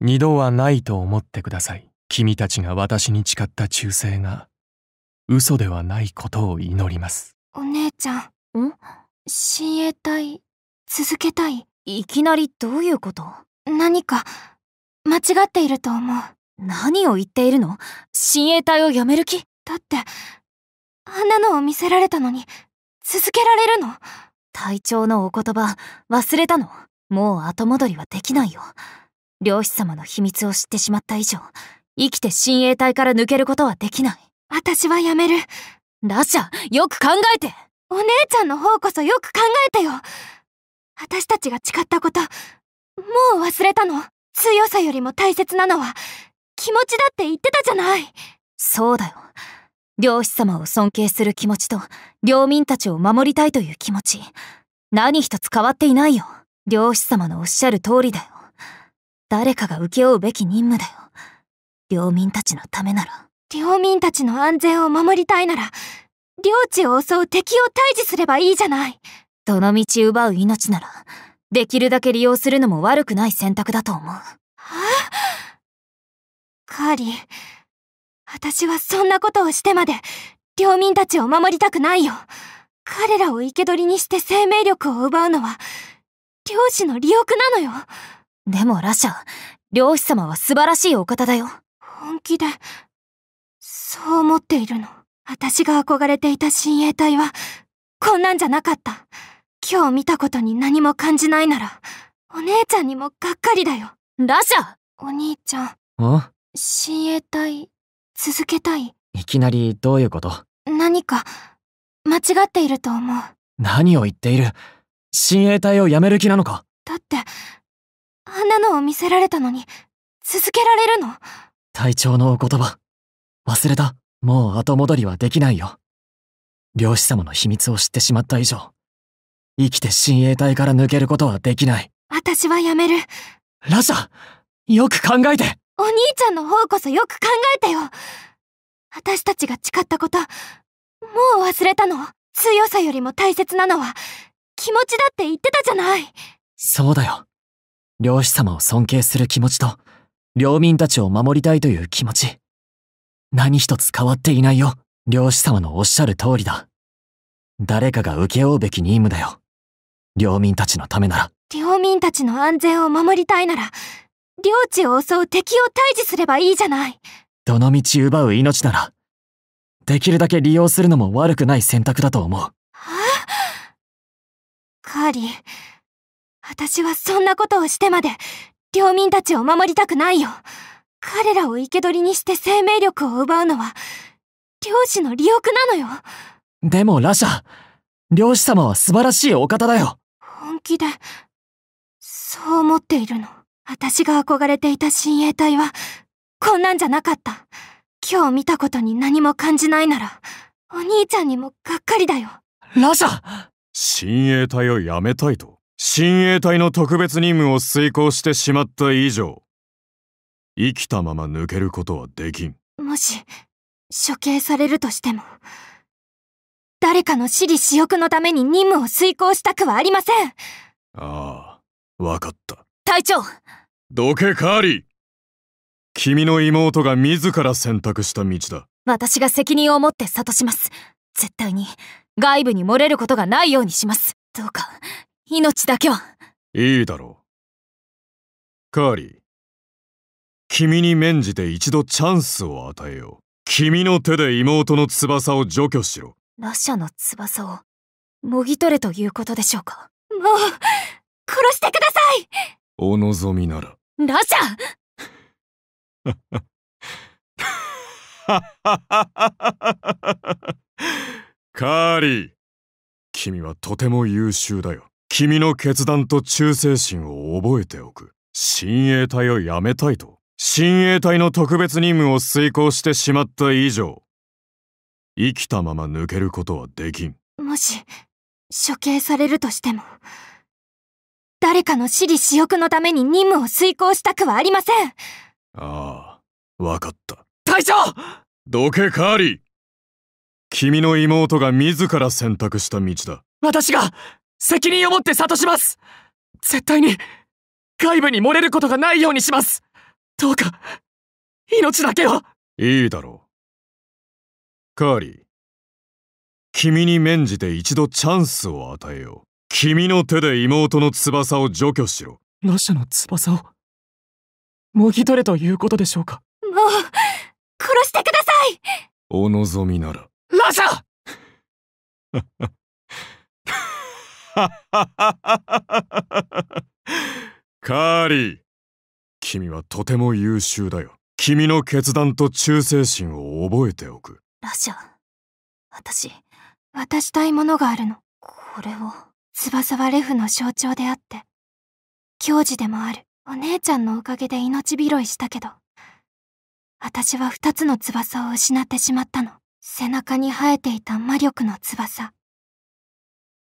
二度はないと思ってください君たちが私に誓った忠誠が嘘ではないことを祈りますお姉ちゃんん親衛隊続けたいいきなりどういうこと何か間違っていると思う。何を言っているの親衛隊を辞める気だって、あんなのを見せられたのに、続けられるの隊長のお言葉、忘れたのもう後戻りはできないよ。漁師様の秘密を知ってしまった以上、生きて親衛隊から抜けることはできない。私は辞める。ラシャ、よく考えてお姉ちゃんの方こそよく考えてよ私たちが誓ったこと、もう忘れたの強さよりも大切なのは気持ちだって言ってたじゃないそうだよ漁師様を尊敬する気持ちと領民たちを守りたいという気持ち何一つ変わっていないよ漁師様のおっしゃる通りだよ誰かが請け負うべき任務だよ領民たちのためなら領民たちの安全を守りたいなら領地を襲う敵を退治すればいいじゃないどの道奪う命ならできるだけ利用するのも悪くない選択だと思う。カーリー、私はそんなことをしてまで、領民たちを守りたくないよ。彼らを生け捕りにして生命力を奪うのは、漁師の利欲なのよ。でもラシャ、漁師様は素晴らしいお方だよ。本気で、そう思っているの。私が憧れていた親衛隊は、こんなんじゃなかった。今日見たことに何も感じないなら、お姉ちゃんにもがっかりだよ。ラシャお兄ちゃん。ん親衛隊、続けたい。いきなりどういうこと何か、間違っていると思う。何を言っている親衛隊を辞める気なのかだって、あんなのを見せられたのに、続けられるの隊長のお言葉、忘れた。もう後戻りはできないよ。漁師様の秘密を知ってしまった以上、生きて親衛隊から抜けることはできない。私はやめる。ラシャよく考えてお兄ちゃんの方こそよく考えてよ私たちが誓ったこと、もう忘れたの強さよりも大切なのは、気持ちだって言ってたじゃないそうだよ。漁師様を尊敬する気持ちと、領民たちを守りたいという気持ち。何一つ変わっていないよ。漁師様のおっしゃる通りだ。誰かが請け負うべき任務だよ。領民たちのためなら領民たちの安全を守りたいなら領地を襲う敵を退治すればいいじゃないどのみち奪う命ならできるだけ利用するのも悪くない選択だと思うはあカーリー私はそんなことをしてまで領民たちを守りたくないよ彼らを生け捕りにして生命力を奪うのは漁師の利欲なのよでもラシャ漁師様は素晴らしいお方だよ本気で、そう思っているの。私が憧れていた親衛隊は、こんなんじゃなかった。今日見たことに何も感じないなら、お兄ちゃんにもがっかりだよ。ラジャ親衛隊を辞めたいと親衛隊の特別任務を遂行してしまった以上、生きたまま抜けることはできん。もし、処刑されるとしても、誰かの私利私欲のために任務を遂行したくはありませんああ、わかった。隊長どけカーリー君の妹が自ら選択した道だ。私が責任を持って諭します。絶対に外部に漏れることがないようにします。どうか、命だけは。いいだろう。カーリー、君に免じて一度チャンスを与えよう。君の手で妹の翼を除去しろ。ラシャの翼を、もぎ取れということでしょうかもう、殺してくださいお望みなら。ラシャカーリー、君はとても優秀だよ。君の決断と忠誠心を覚えておく。親衛隊をやめたいと。親衛隊の特別任務を遂行してしまった以上、生きたまま抜けることはできんもし処刑されるとしても誰かの私利私欲のために任務を遂行したくはありませんああ分かった隊長どけカーリー君の妹が自ら選択した道だ私が責任を持って諭します絶対に外部に漏れることがないようにしますどうか命だけをいいだろうカーリー君に免じて一度チャンスを与えよう君の手で妹の翼を除去しろロシャの翼をもぎ取れということでしょうかもう殺してくださいお望みならラシャカーリー君はとても優秀だよ君の決断と忠誠心を覚えておくラシャ、私、渡したいものがあるの。これを。翼はレフの象徴であって、教授でもある。お姉ちゃんのおかげで命拾いしたけど、私は二つの翼を失ってしまったの。背中に生えていた魔力の翼。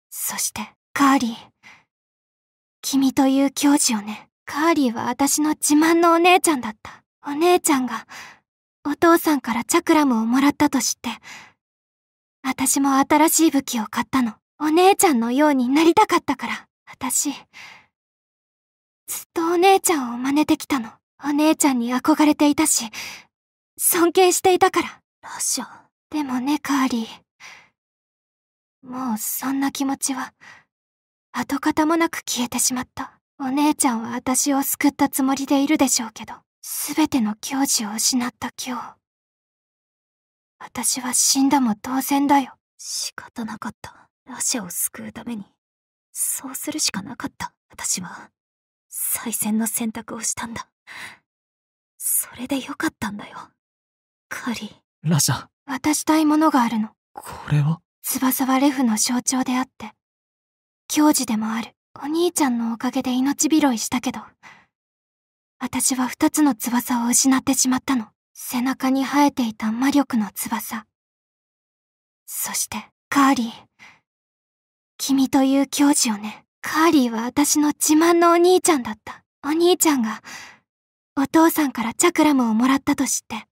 そして、カーリー。君という教授をね。カーリーは私の自慢のお姉ちゃんだった。お姉ちゃんが、お父さんからチャクラムをもらったと知って、私も新しい武器を買ったの。お姉ちゃんのようになりたかったから、私。ずっとお姉ちゃんを真似てきたの。お姉ちゃんに憧れていたし、尊敬していたから。ラッシャ。でもね、カーリー。もうそんな気持ちは、跡形もなく消えてしまった。お姉ちゃんは私を救ったつもりでいるでしょうけど。すべての教授を失った今日。私は死んだも当然だよ。仕方なかった。ラシャを救うために、そうするしかなかった。私は、再選の選択をしたんだ。それでよかったんだよ。カリ。ラシャ。渡したいものがあるの。これは翼はレフの象徴であって、教授でもある。お兄ちゃんのおかげで命拾いしたけど、私は二つの翼を失ってしまったの。背中に生えていた魔力の翼。そして、カーリー。君という教授をね。カーリーは私の自慢のお兄ちゃんだった。お兄ちゃんが、お父さんからチャクラムをもらったと知って、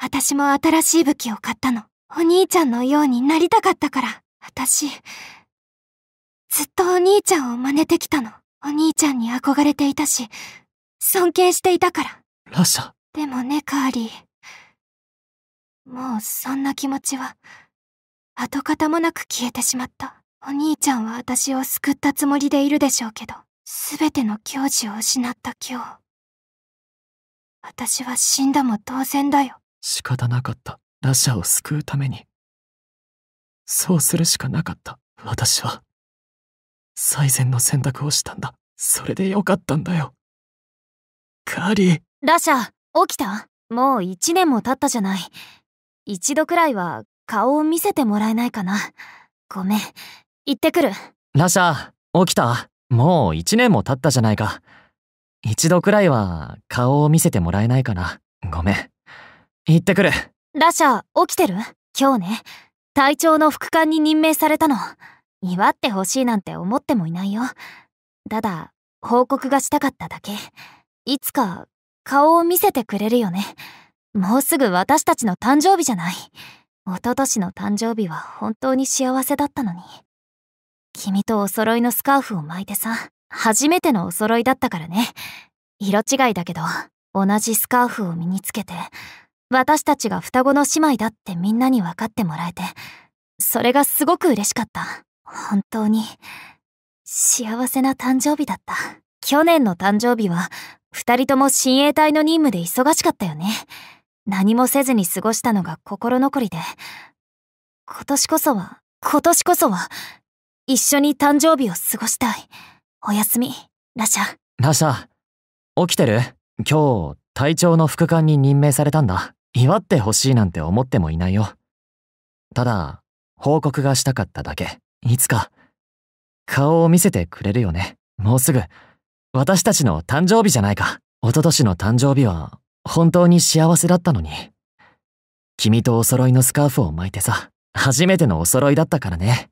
私も新しい武器を買ったの。お兄ちゃんのようになりたかったから、私、ずっとお兄ちゃんを真似てきたの。お兄ちゃんに憧れていたし、尊敬していたから。ラシャ。でもね、カーリー。もうそんな気持ちは、跡形もなく消えてしまった。お兄ちゃんは私を救ったつもりでいるでしょうけど、すべての教授を失った今日。私は死んだも当然だよ。仕方なかった。ラシャを救うために。そうするしかなかった。私は、最善の選択をしたんだ。それでよかったんだよ。ラシャ、起きたもう一年も経ったじゃない。一度くらいは顔を見せてもらえないかな。ごめん。行ってくる。ラシャ、起きたもう一年も経ったじゃないか。一度くらいは顔を見せてもらえないかな。ごめん。行ってくる。ラシャ、起きてる今日ね、隊長の副官に任命されたの。祝ってほしいなんて思ってもいないよ。ただ、報告がしたかっただけ。いつか顔を見せてくれるよね。もうすぐ私たちの誕生日じゃない。一昨年の誕生日は本当に幸せだったのに。君とお揃いのスカーフを巻いてさ、初めてのお揃いだったからね。色違いだけど、同じスカーフを身につけて、私たちが双子の姉妹だってみんなに分かってもらえて、それがすごく嬉しかった。本当に、幸せな誕生日だった。去年の誕生日は、二人とも親衛隊の任務で忙しかったよね。何もせずに過ごしたのが心残りで。今年こそは、今年こそは、一緒に誕生日を過ごしたい。おやすみ、ラシャ。ラシャ、起きてる今日、隊長の副官に任命されたんだ。祝ってほしいなんて思ってもいないよ。ただ、報告がしたかっただけ。いつか、顔を見せてくれるよね。もうすぐ、私たちの誕生日じゃないか。一昨年の誕生日は、本当に幸せだったのに。君とお揃いのスカーフを巻いてさ、初めてのお揃いだったからね。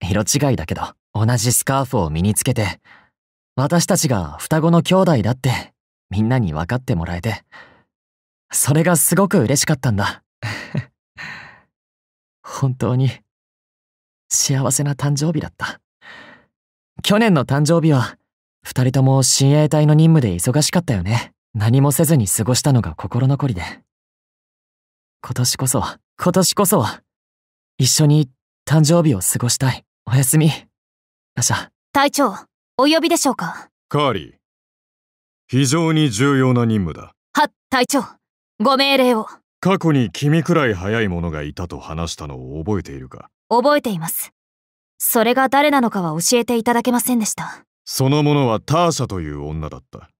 色違いだけど、同じスカーフを身につけて、私たちが双子の兄弟だって、みんなに分かってもらえて、それがすごく嬉しかったんだ。本当に、幸せな誕生日だった。去年の誕生日は、二人とも親衛隊の任務で忙しかったよね。何もせずに過ごしたのが心残りで。今年こそ、今年こそは、一緒に誕生日を過ごしたい。おやすみ。アシャ。隊長、お呼びでしょうかカーリー。非常に重要な任務だ。は、隊長。ご命令を。過去に君くらい早い者がいたと話したのを覚えているか覚えています。それが誰なのかは教えていただけませんでした。その者はターシャという女だった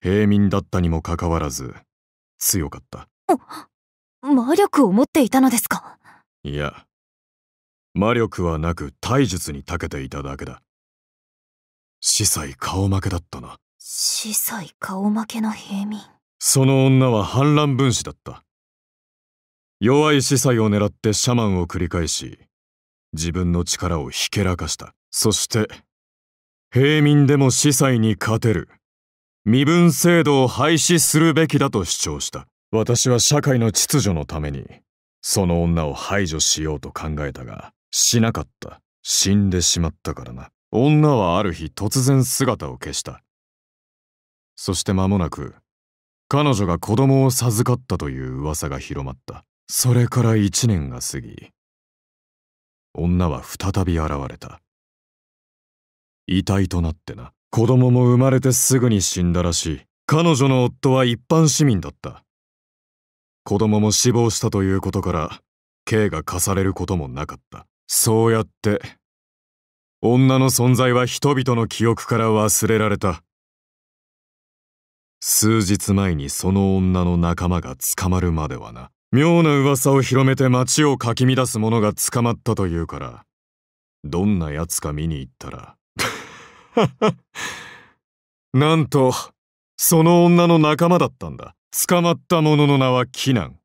平民だったにもかかわらず強かった魔力を持っていたのですかいや魔力はなく体術に長けていただけだ司祭顔負けだったな司祭顔負けの平民その女は反乱分子だった弱い司祭を狙ってシャマンを繰り返し自分の力をひけらかしたそして平民でも司祭に勝てる身分制度を廃止するべきだと主張した私は社会の秩序のためにその女を排除しようと考えたがしなかった死んでしまったからな女はある日突然姿を消したそして間もなく彼女が子供を授かったという噂が広まったそれから1年が過ぎ女は再び現れた遺体となってな子供も生まれてすぐに死んだらしい彼女の夫は一般市民だった子供も死亡したということから刑が課されることもなかったそうやって女の存在は人々の記憶から忘れられた数日前にその女の仲間が捕まるまではな妙な噂を広めて街をかき乱す者が捕まったというからどんな奴か見に行ったら なんと、その女の仲間だったんだ。捕まった者の名はキナン。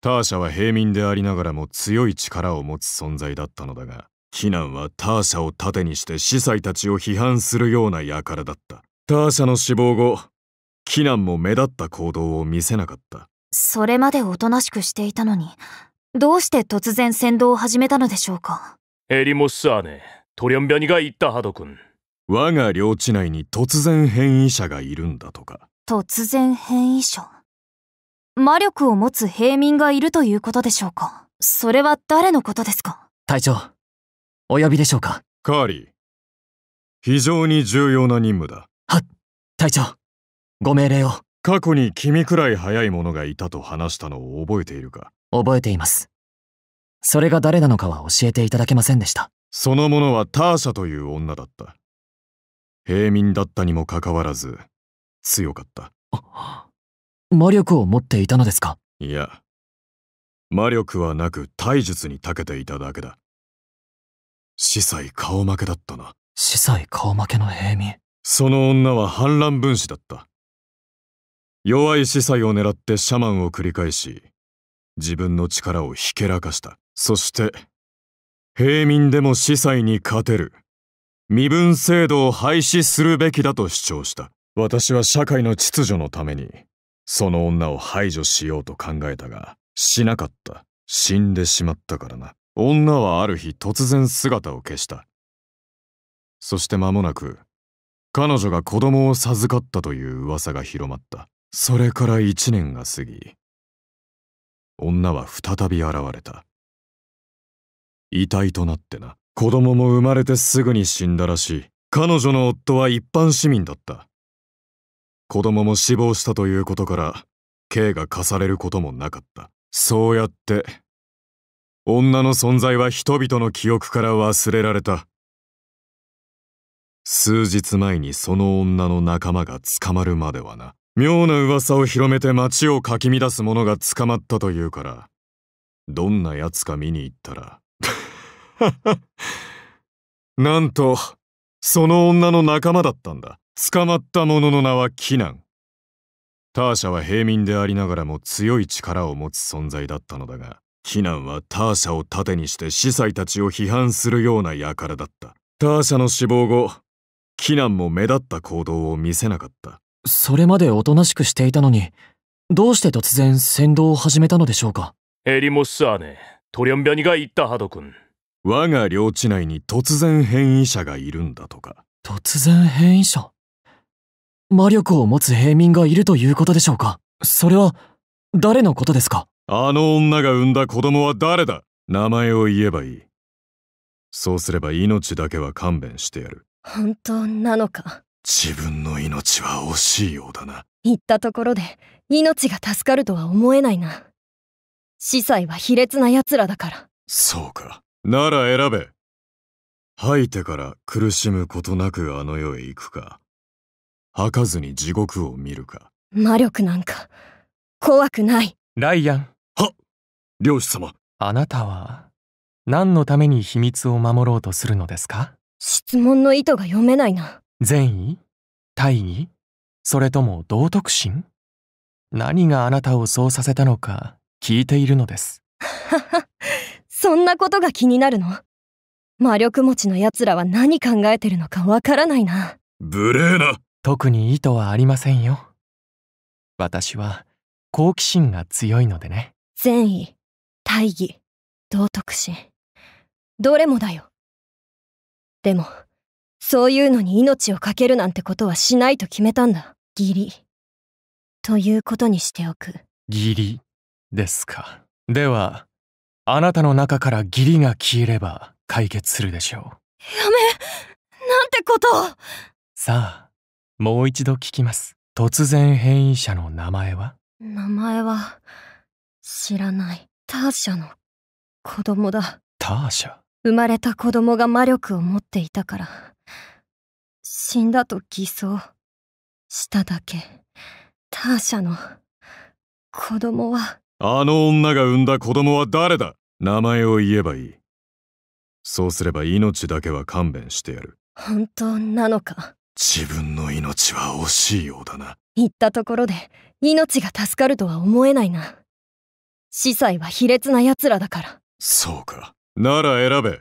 ターシャは平民でありながらも強い力を持つ存在だったのだが、キナンはターシャを盾にして司祭たちを批判するような輩だった。ターシャの死亡後、キナンも目立った行動を見せなかった。それまでおとなしくしていたのに、どうして突然先導を始めたのでしょうか。エリモスアーネ、トリョンビャニが言ったハド君。我が領地内に突然変異者がいるんだとか突然変異者魔力を持つ平民がいるということでしょうかそれは誰のことですか隊長お呼びでしょうかカーリー非常に重要な任務だはっ隊長ご命令を過去に君くらい早い者がいたと話したのを覚えているか覚えていますそれが誰なのかは教えていただけませんでしたその者はターシャという女だった平民だったにもかかわらず強かった魔力を持っていたのですかいや魔力はなく体術に長けていただけだ司祭顔負けだったな司祭顔負けの平民その女は反乱分子だった弱い司祭を狙ってシャマンを繰り返し自分の力をひけらかしたそして平民でも司祭に勝てる身分制度を廃止するべきだと主張した。私は社会の秩序のために、その女を排除しようと考えたが、しなかった。死んでしまったからな。女はある日突然姿を消した。そして間もなく、彼女が子供を授かったという噂が広まった。それから一年が過ぎ、女は再び現れた。遺体となってな。子供も生まれてすぐに死んだらしい。彼女の夫は一般市民だった。子供も死亡したということから、刑が課されることもなかった。そうやって、女の存在は人々の記憶から忘れられた。数日前にその女の仲間が捕まるまではな。妙な噂を広めて街をかき乱す者が捕まったというから、どんな奴か見に行ったら、なんと、その女の仲間だったんだ。捕まった者の名はキナン。ターシャは平民でありながらも強い力を持つ存在だったのだが、キナンはターシャを盾にして司祭たちを批判するような輩だった。ターシャの死亡後、キナンも目立った行動を見せなかった。それまでおとなしくしていたのに、どうして突然先導を始めたのでしょうかエリモスアネ、トリョンビャニが言ったハド君。我が領地内に突然変異者がいるんだとか突然変異者魔力を持つ平民がいるということでしょうかそれは誰のことですかあの女が産んだ子供は誰だ名前を言えばいいそうすれば命だけは勘弁してやる本当なのか自分の命は惜しいようだな言ったところで命が助かるとは思えないな司祭は卑劣な奴らだからそうかなら選べ。吐いてから苦しむことなくあの世へ行くか、吐かずに地獄を見るか。魔力なんか、怖くない。ライアン。は漁師様。あなたは、何のために秘密を守ろうとするのですか質問の意図が読めないな。善意大義それとも道徳心何があなたをそうさせたのか聞いているのです。そんなことが気になるの魔力持ちの奴らは何考えてるのかわからないな。無礼な特に意図はありませんよ。私は好奇心が強いのでね。善意、大義、道徳心。どれもだよ。でも、そういうのに命を懸けるなんてことはしないと決めたんだ。義理。ということにしておく。義理ですか。では、あなたの中から義理が消えれば解決するでしょうやめなんてことさあもう一度聞きます突然変異者の名前は名前は知らないターシャの子供だターシャ生まれた子供が魔力を持っていたから死んだと偽装しただけターシャの子供はあの女が産んだ子供は誰だ名前を言えばいいそうすれば命だけは勘弁してやる本当なのか自分の命は惜しいようだな言ったところで命が助かるとは思えないな司祭は卑劣な奴らだからそうかなら選べ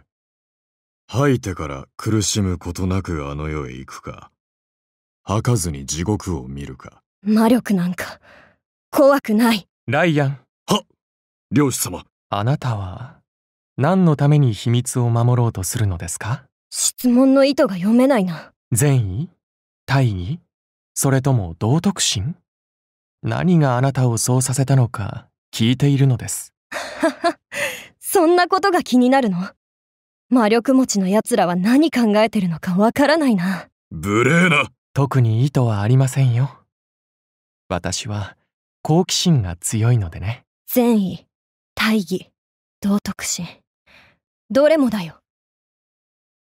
吐いてから苦しむことなくあの世へ行くか吐かずに地獄を見るか魔力なんか怖くないライアンはっ漁師様あなたは何のために秘密を守ろうとするのですか質問の意図が読めないな善意大義それとも道徳心何があなたをそうさせたのか聞いているのです そんなことが気になるの魔力持ちの奴らは何考えてるのかわからないな無礼な特に意図はありませんよ私は好奇心が強いのでね善意大義、道徳心、どれもだよ。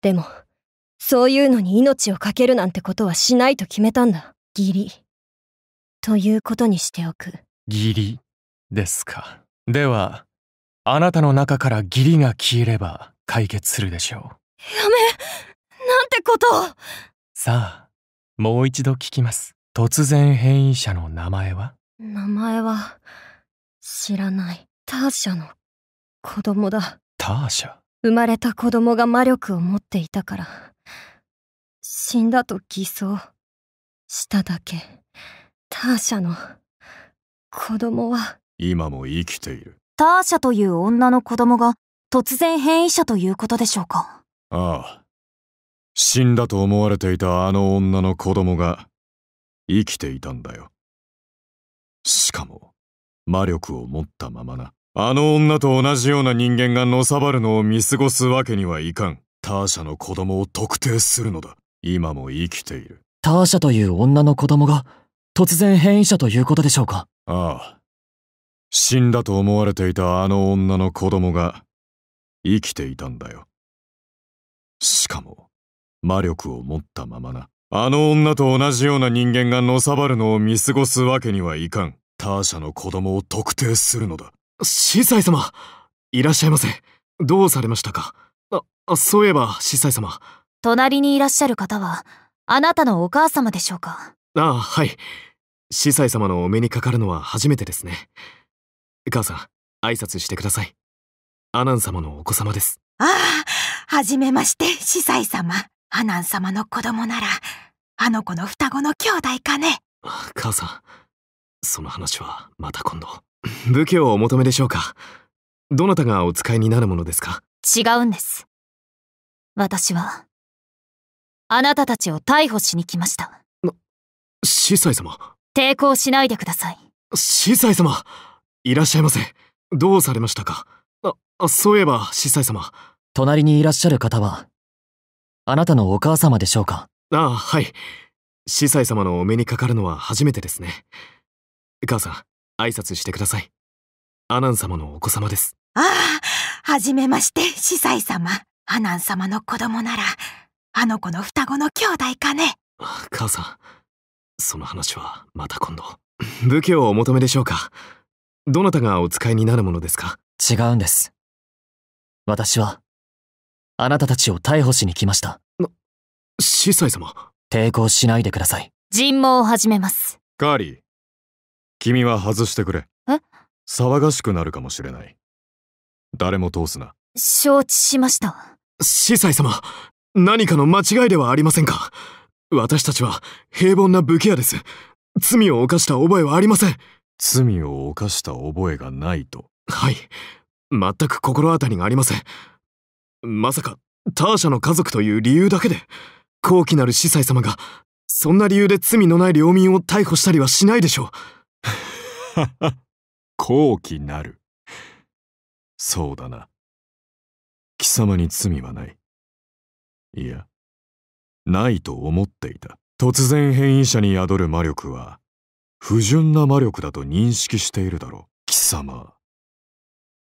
でも、そういうのに命を懸けるなんてことはしないと決めたんだ。義理。ということにしておく。義理ですか。では、あなたの中から義理が消えれば解決するでしょう。やめなんてことさあ、もう一度聞きます。突然変異者の名前は名前は知らない。ターシャの子供だターシャ生まれた子供が魔力を持っていたから死んだと偽装しただけターシャの子供は今も生きているターシャという女の子供が突然変異者ということでしょうかああ死んだと思われていたあの女の子供が生きていたんだよしかも魔力を持ったままなあの女と同じような人間がのさばるのを見過ごすわけにはいかん。ターシャの子供を特定するのだ。今も生きている。ターシャという女の子供が、突然変異者ということでしょうかああ。死んだと思われていたあの女の子供が、生きていたんだよ。しかも、魔力を持ったままな。あの女と同じような人間がのさばるのを見過ごすわけにはいかん。ターシャの子供を特定するのだ。司祭様いらっしゃいませどうされましたかあそういえば司祭様隣にいらっしゃる方はあなたのお母様でしょうかああはい司祭様のお目にかかるのは初めてですね母さん挨拶してくださいアナン様のお子様ですああはじめまして司祭様アナン様の子供ならあの子の双子の兄弟かね母さんその話はまた今度。武器をお求めでしょうかどなたがお使いになるものですか違うんです私はあなたたちを逮捕しに来ましたな司祭様抵抗しないでください司祭様いらっしゃいませどうされましたかあそういえば司祭様隣にいらっしゃる方はあなたのお母様でしょうかああはい司祭様のお目にかかるのは初めてですね母さん挨拶してくださいアナン様のお子様ですああはじめまして司祭様アナン様の子供ならあの子の双子の兄弟かね母さんその話はまた今度武器をお求めでしょうかどなたがお使いになるものですか違うんです私はあなたたちを逮捕しに来ました司祭様抵抗しないでください尋問を始めますカーリー君は外してくれえ騒がしくなるかもしれない誰も通すな承知しました司祭様何かの間違いではありませんか私たちは平凡な武器屋です罪を犯した覚えはありません罪を犯した覚えがないとはい全く心当たりがありませんまさかターシャの家族という理由だけで高貴なる司祭様がそんな理由で罪のない領民を逮捕したりはしないでしょうはは高貴なる。そうだな。貴様に罪はない。いや、ないと思っていた。突然変異者に宿る魔力は、不純な魔力だと認識しているだろう。貴様、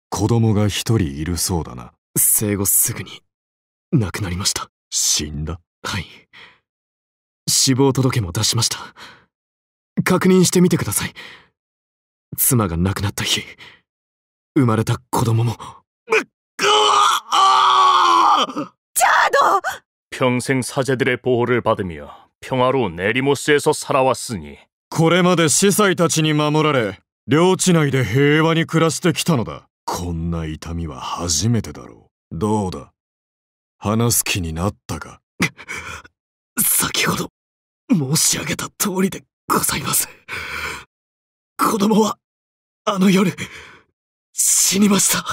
子供が一人いるそうだな。生後すぐに、亡くなりました。死んだはい。死亡届も出しました。確認してみてください。妻が亡くなった日生まれた子供もっャー도평생사제들의보호를받으며평화로내리모스에서살아왔으니これまで司祭たちに守られ領地内で平和に暮らしてきたのだこんな痛みは初めてだろうどうだ話す気になったか先ほど申し上げた通りでございます子供は、あの夜、死にました。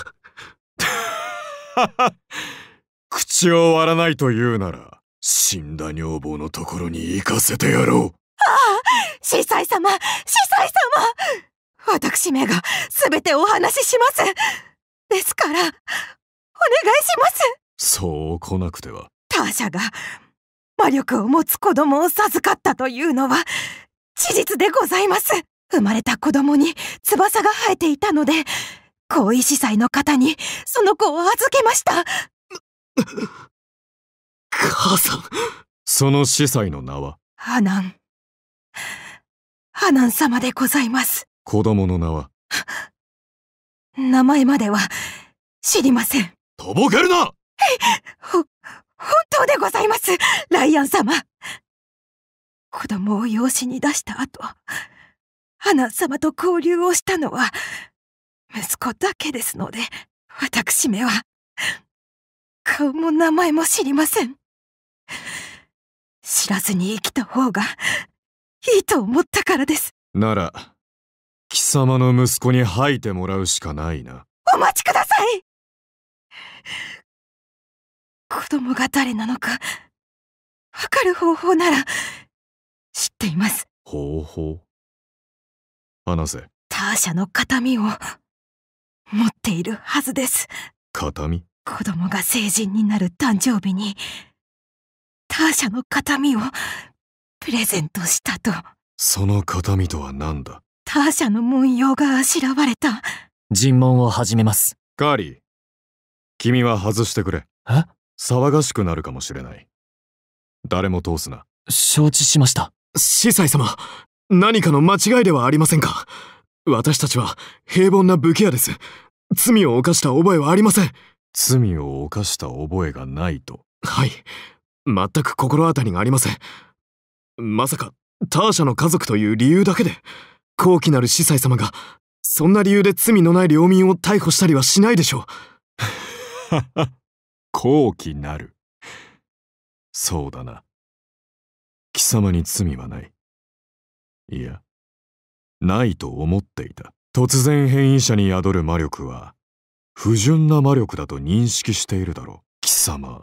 口を割らないと言うなら、死んだ女房のところに行かせてやろう。ああ司祭様司祭様私めが全てお話ししますですから、お願いしますそう来なくては。ターシャが、魔力を持つ子供を授かったというのは、事実でございます生まれた子供に翼が生えていたので、後遺司祭の方にその子を預けました。母さん。その司祭の名はアナン。アナン様でございます。子供の名は名前までは知りません。とぼけるなほ、本当でございます、ライアン様。子供を養子に出した後、花様と交流をしたのは息子だけですので私めは顔も名前も知りません知らずに生きた方がいいと思ったからですなら貴様の息子に吐いてもらうしかないなお待ちください子供が誰なのかわかる方法なら知っています方法話せターシャの形見を持っているはずです形見子供が成人になる誕生日にターシャの形見をプレゼントしたとその形見とは何だターシャの文様があしらわれた尋問を始めますカーリー君は外してくれえ騒がしくなるかもしれない誰も通すな承知しました司祭様何かの間違いではありませんか私たちは平凡な武器屋です。罪を犯した覚えはありません。罪を犯した覚えがないと。はい。全く心当たりがありません。まさか、ターシャの家族という理由だけで、高貴なる司祭様が、そんな理由で罪のない領民を逮捕したりはしないでしょう。はは、高貴なる。そうだな。貴様に罪はない。いやないと思っていた突然変異者に宿る魔力は不純な魔力だと認識しているだろう貴様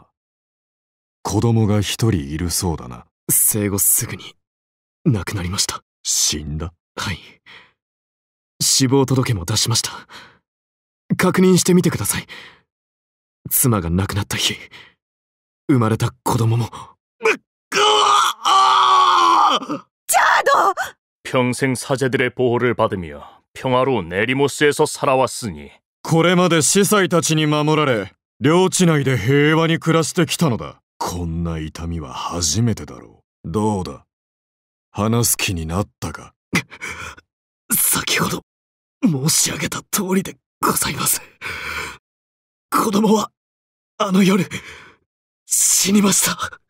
子供が一人いるそうだな生後すぐに亡くなりました死んだはい死亡届も出しました確認してみてください妻が亡くなった日生まれた子供も자도평생사제들의보호를받으며평화로ーネ리모스에서살아왔으니これまで司祭たちに守られ領地内で平和に暮らしてきたのだこんな痛みは初めてだろうどうだ話す気になったか先ほど申し上げた通りでございます子供はあの夜死にました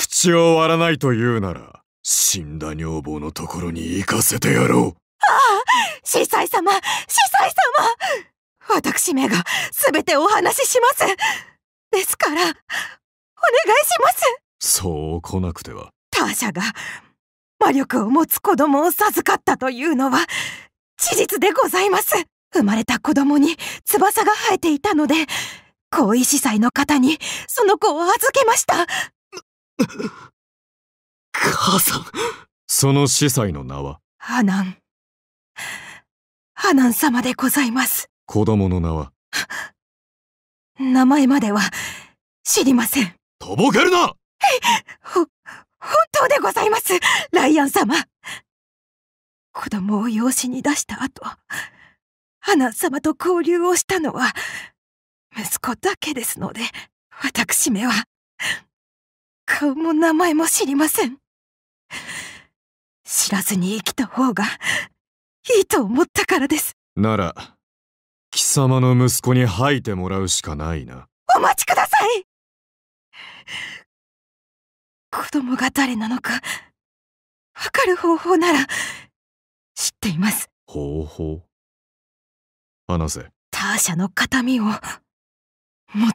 口を割らないと言うなら、死んだ女房のところに行かせてやろう。ああ司祭様司祭様私めが全てお話しします。ですから、お願いしますそう来なくては。ターシャが魔力を持つ子供を授かったというのは事実でございます。生まれた子供に翼が生えていたので、後遺司祭の方にその子を預けました。母さんその司祭の名はアナン。アナン様でございます。子供の名は名前までは知りません。とぼけるなほ、本当でございます、ライアン様。子供を養子に出した後、アナン様と交流をしたのは、息子だけですので、私めは。顔も名前も知りません知らずに生きた方がいいと思ったからですなら貴様の息子に吐いてもらうしかないなお待ちください子供が誰なのかわかる方法なら知っています方法話せターシャの形見を持っ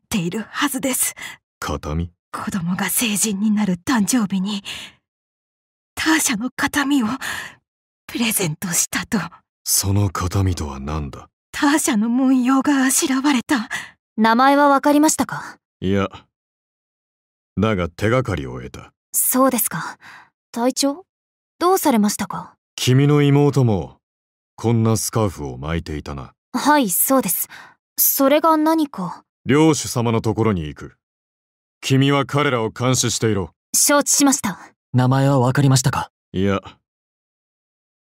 ているはずです形見子供が成人になる誕生日にターシャの形見をプレゼントしたとその形見とは何だターシャの文様があしらわれた名前は分かりましたかいやだが手がかりを得たそうですか隊長どうされましたか君の妹もこんなスカーフを巻いていたなはいそうですそれが何か領主様のところに行く君は彼らを監視していろ承知しました名前は分かりましたかいや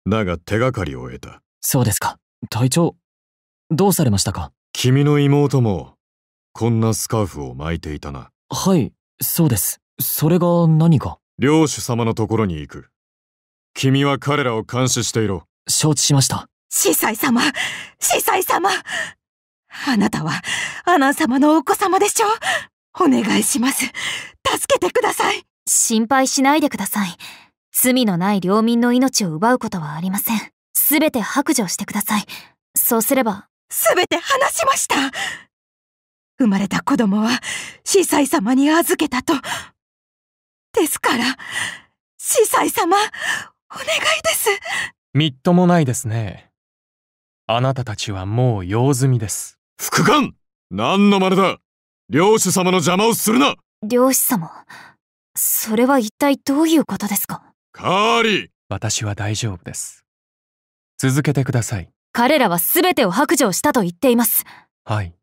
だが手がかりを得たそうですか隊長どうされましたか君の妹もこんなスカーフを巻いていたなはいそうですそれが何か領主様のところに行く君は彼らを監視していろ承知しました司祭様司祭様あなたはアナン様のお子様でしょお願いします助けてください心配しないでください罪のない領民の命を奪うことはありませんすべて白状してくださいそうすればすべて話しました生まれた子供は司祭様に預けたとですから司祭様お願いですみっともないですねあなたたちはもう用済みです副官何の真似だ漁師様の邪魔をするな漁師様それは一体どういうことですかカーリー私は大丈夫です続けてください彼らは全てを白状したと言っていますはい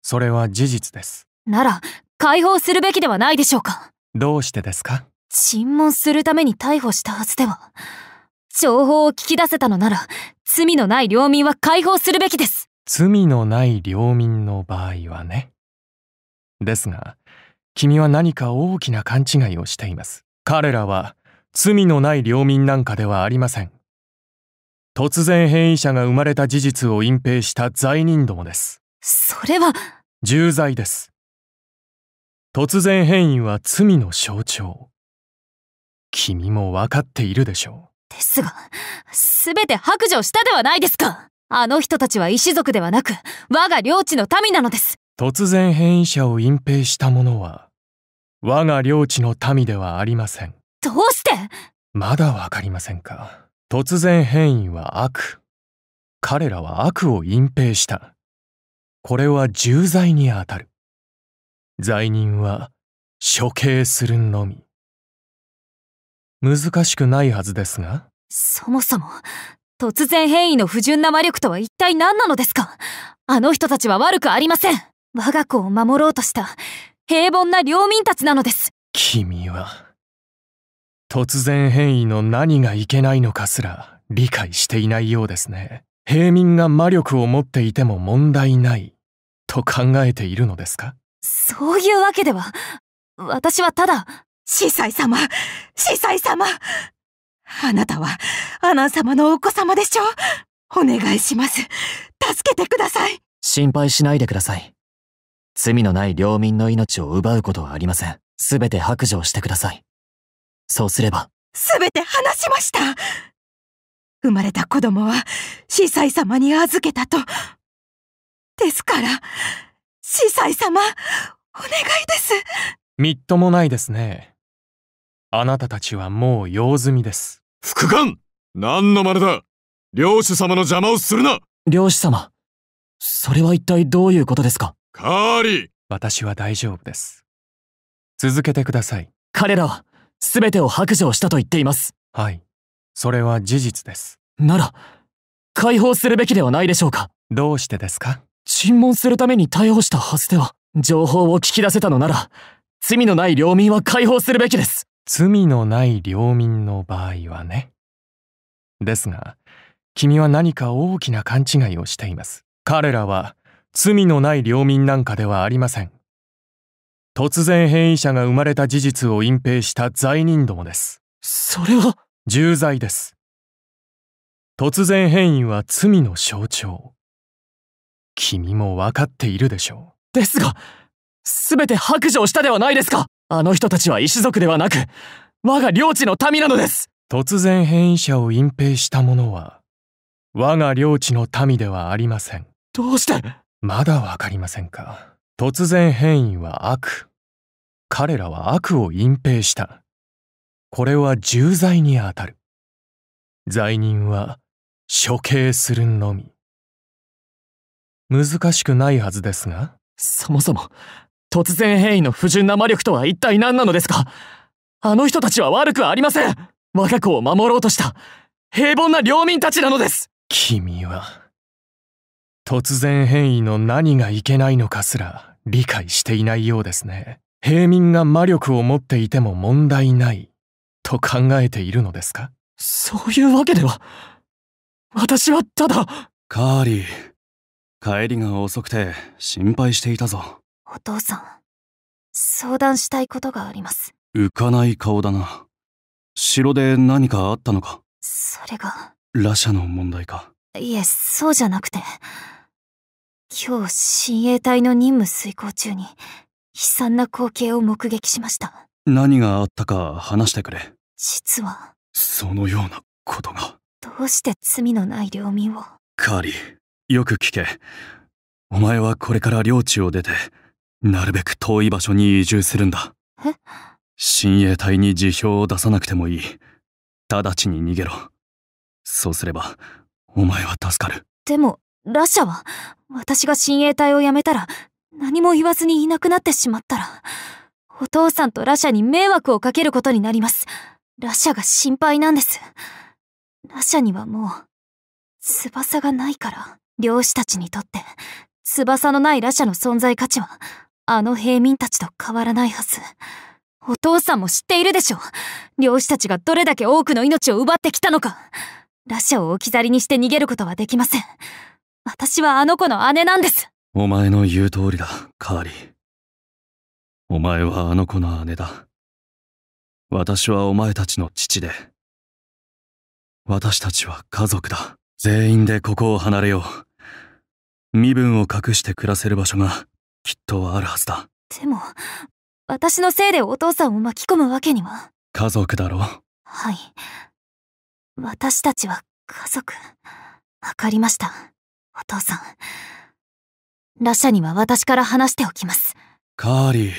それは事実ですなら解放するべきではないでしょうかどうしてですか尋問するために逮捕したはずでは情報を聞き出せたのなら罪のない領民は解放するべきです罪のない領民の場合はねですが君は何か大きな勘違いをしています彼らは罪のない領民なんかではありません突然変異者が生まれた事実を隠蔽した罪人どもですそれは重罪です突然変異は罪の象徴君も分かっているでしょうですが全て白状したではないですかあの人たちは異種族ではなく我が領地の民なのです突然変異者を隠蔽した者は我が領地の民ではありませんどうしてまだわかりませんか突然変異は悪彼らは悪を隠蔽したこれは重罪にあたる罪人は処刑するのみ難しくないはずですがそもそも突然変異の不純な魔力とは一体何なのですかあの人たちは悪くありません我が子を守ろうとした平凡な領民たちなのです君は突然変異の何がいけないのかすら理解していないようですね平民が魔力を持っていても問題ないと考えているのですかそういうわけでは私はただ司祭様司祭様あなたはアナン様のお子様でしょお願いします助けてください心配しないでください罪のない領民の命を奪うことはありません。すべて白状してください。そうすれば。すべて話しました生まれた子供は、司祭様に預けたと。ですから、司祭様、お願いです。みっともないですね。あなたたちはもう用済みです。副官何の真似だ領主様の邪魔をするな漁師様、それは一体どういうことですかカーリー私は大丈夫です続けてください彼らは全てを白状したと言っていますはいそれは事実ですなら解放するべきではないでしょうかどうしてですか尋問するために逮捕したはずでは情報を聞き出せたのなら罪のない領民は解放するべきです罪のない領民の場合はねですが君は何か大きな勘違いをしています彼らは罪のない領民なんかではありません突然変異者が生まれた事実を隠蔽した罪人どもですそれは重罪です突然変異は罪の象徴君も分かっているでしょうですが全て白状したではないですかあの人たちは異種族ではなく我が領地の民なのです突然変異者を隠蔽した者は我が領地の民ではありませんどうしてまだわかりませんか突然変異は悪彼らは悪を隠蔽したこれは重罪にあたる罪人は処刑するのみ難しくないはずですがそもそも突然変異の不純な魔力とは一体何なのですかあの人たちは悪くありません我が子を守ろうとした平凡な領民たちなのです君は突然変異の何がいけないのかすら理解していないようですね。平民が魔力を持っていても問題ないと考えているのですかそういうわけでは。私はただ。カーリー、帰りが遅くて心配していたぞ。お父さん、相談したいことがあります。浮かない顔だな。城で何かあったのかそれが。ラシャの問題か。いえ、そうじゃなくて。今日、親衛隊の任務遂行中に、悲惨な光景を目撃しました。何があったか話してくれ。実は。そのようなことが。どうして罪のない領民を。カーリー、よく聞け。お前はこれから領地を出て、なるべく遠い場所に移住するんだ。え親衛隊に辞表を出さなくてもいい。直ちに逃げろ。そうすれば、お前は助かる。でも、ラシャは私が親衛隊を辞めたら何も言わずにいなくなってしまったら、お父さんとラシャに迷惑をかけることになります。ラシャが心配なんです。ラシャにはもう、翼がないから、漁師たちにとって、翼のないラシャの存在価値は、あの平民たちと変わらないはず。お父さんも知っているでしょ漁師たちがどれだけ多くの命を奪ってきたのか。ラシャを置き去りにして逃げることはできません。私はあの子の姉なんですお前の言う通りだカーリーお前はあの子の姉だ私はお前たちの父で私たちは家族だ全員でここを離れよう身分を隠して暮らせる場所がきっとあるはずだでも私のせいでお父さんを巻き込むわけには家族だろはい私たちは家族わかりましたお父さん。ラシャには私から話しておきます。カーリー、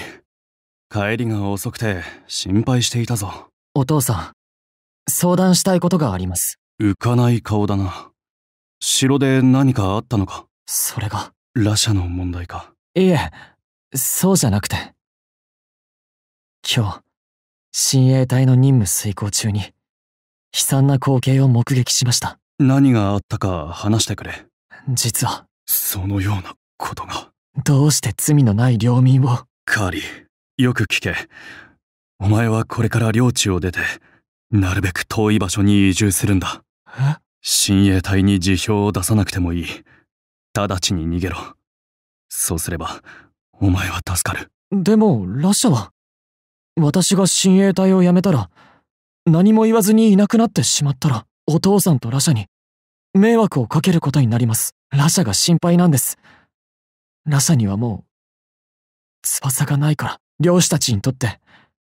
帰りが遅くて心配していたぞ。お父さん、相談したいことがあります。浮かない顔だな。城で何かあったのかそれが。ラシャの問題か。いえ、そうじゃなくて。今日、親衛隊の任務遂行中に、悲惨な光景を目撃しました。何があったか話してくれ。実は。そのようなことが。どうして罪のない領民を。カーリー、よく聞け。お前はこれから領地を出て、なるべく遠い場所に移住するんだ。え親衛隊に辞表を出さなくてもいい。直ちに逃げろ。そうすれば、お前は助かる。でも、ラッシャは、私が親衛隊を辞めたら、何も言わずにいなくなってしまったら、お父さんとラシャに迷惑をかけることになります。ラシャが心配なんです。ラシャにはもう、翼がないから、漁師たちにとって、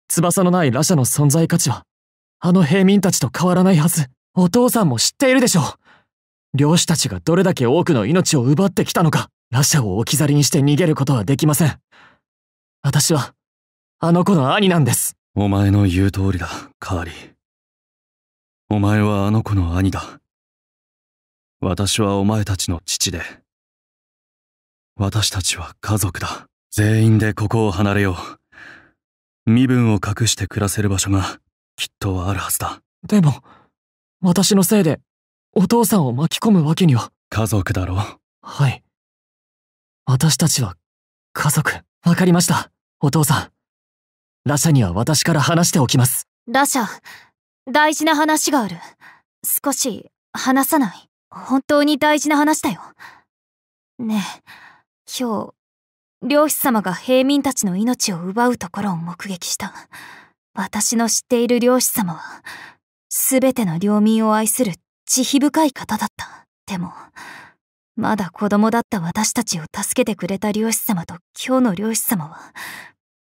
翼のないラシャの存在価値は、あの平民たちと変わらないはず。お父さんも知っているでしょう。漁師たちがどれだけ多くの命を奪ってきたのか、ラシャを置き去りにして逃げることはできません。私は、あの子の兄なんです。お前の言う通りだ、カーリー。お前はあの子の兄だ。私はお前たちの父で、私たちは家族だ。全員でここを離れよう。身分を隠して暮らせる場所がきっとあるはずだ。でも、私のせいでお父さんを巻き込むわけには。家族だろはい。私たちは家族。わかりました、お父さん。ラシャには私から話しておきます。ラシャ、大事な話がある。少し話さない本当に大事な話だよ。ねえ、今日、漁師様が平民たちの命を奪うところを目撃した。私の知っている漁師様は、すべての領民を愛する慈悲深い方だった。でも、まだ子供だった私たちを助けてくれた漁師様と今日の漁師様は、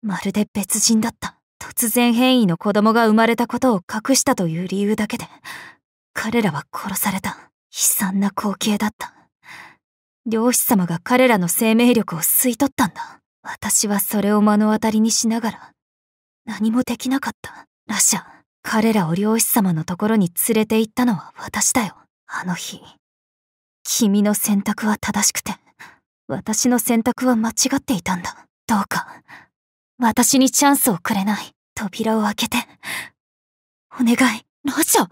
まるで別人だった。突然変異の子供が生まれたことを隠したという理由だけで、彼らは殺された。悲惨な光景だった。漁師様が彼らの生命力を吸い取ったんだ。私はそれを目の当たりにしながら、何もできなかった。ラシャ、彼らを漁師様のところに連れて行ったのは私だよ。あの日。君の選択は正しくて、私の選択は間違っていたんだ。どうか、私にチャンスをくれない。扉を開けて。お願い、ラシャ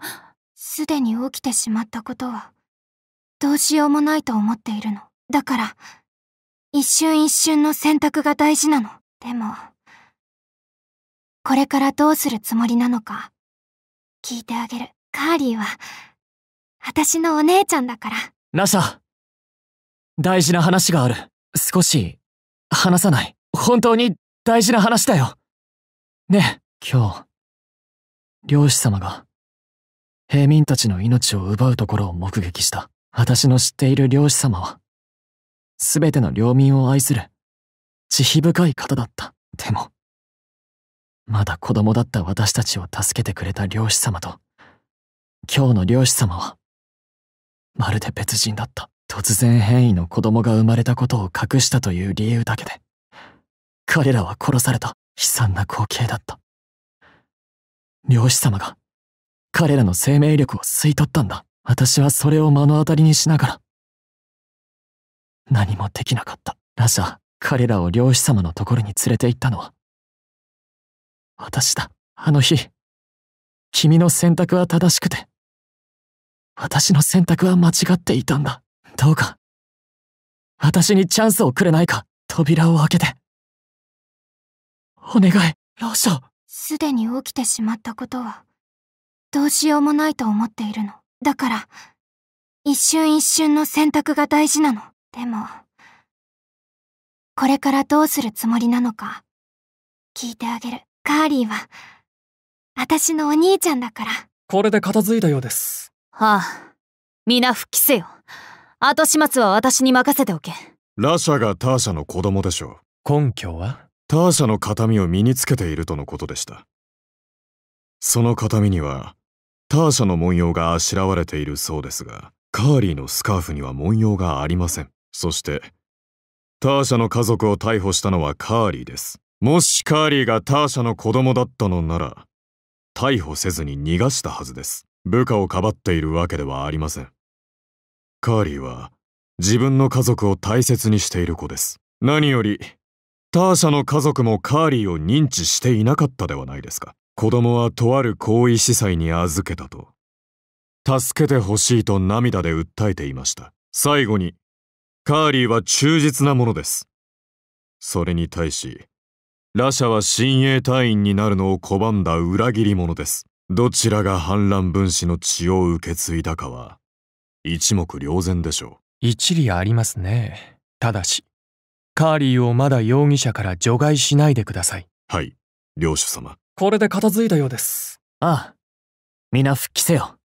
すでに起きてしまったことは、どうしようもないと思っているの。だから、一瞬一瞬の選択が大事なの。でも、これからどうするつもりなのか、聞いてあげる。カーリーは、私のお姉ちゃんだから。ナシャ大事な話がある。少し、話さない。本当に大事な話だよ。ねえ、今日、漁師様が。平民たちの命を奪うところを目撃した私の知っている漁師様は全ての領民を愛する慈悲深い方だったでもまだ子供だった私たちを助けてくれた漁師様と今日の漁師様はまるで別人だった突然変異の子供が生まれたことを隠したという理由だけで彼らは殺された悲惨な光景だった漁師様が彼らの生命力を吸い取ったんだ。私はそれを目の当たりにしながら。何もできなかった。ラジャー、彼らを漁師様のところに連れて行ったのは。私だ。あの日。君の選択は正しくて。私の選択は間違っていたんだ。どうか。私にチャンスをくれないか。扉を開けて。お願い、ラシャすでに起きてしまったことはどうしようもないと思っているの。だから、一瞬一瞬の選択が大事なの。でも、これからどうするつもりなのか、聞いてあげる。カーリーは、私のお兄ちゃんだから。これで片付いたようです。はあ、皆復帰せよ。後始末は私に任せておけ。ラシャがターシャの子供でしょう。根拠はターシャの形見を身につけているとのことでした。その形見には、ターシャの文様があしらわれているそうですがカーリーのスカーフには文様がありませんそしてターシャの家族を逮捕したのはカーリーですもしカーリーがターシャの子供だったのなら逮捕せずに逃がしたはずです部下をかばっているわけではありませんカーリーは自分の家族を大切にしている子です何よりターシャの家族もカーリーを認知していなかったではないですか子供はとある行為司祭に預けたと助けてほしいと涙で訴えていました最後にカーリーは忠実なものですそれに対しラシャは親衛隊員になるのを拒んだ裏切り者ですどちらが反乱分子の血を受け継いだかは一目瞭然でしょう一理ありますねただしカーリーをまだ容疑者から除外しないでくださいはい領主様これで片付いたようです。ああ。皆復帰せよ。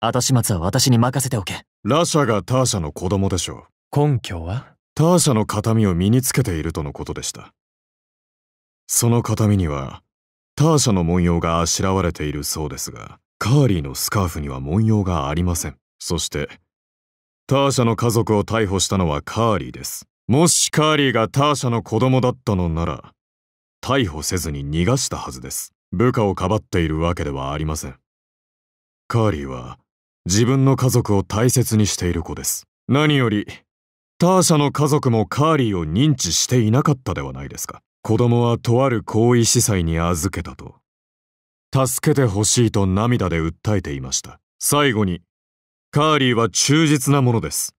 後始末は私に任せておけ。ラシャがターシャの子供でしょう。根拠はターシャの形見を身につけているとのことでした。その形見には、ターシャの文様があしらわれているそうですが、カーリーのスカーフには文様がありません。そして、ターシャの家族を逮捕したのはカーリーです。もしカーリーがターシャの子供だったのなら、逮捕せずに逃がしたはずです部下をかばっているわけではありませんカーリーは自分の家族を大切にしている子です何よりターシャの家族もカーリーを認知していなかったではないですか子供はとある行為司祭に預けたと助けてほしいと涙で訴えていました最後にカーリーは忠実なものです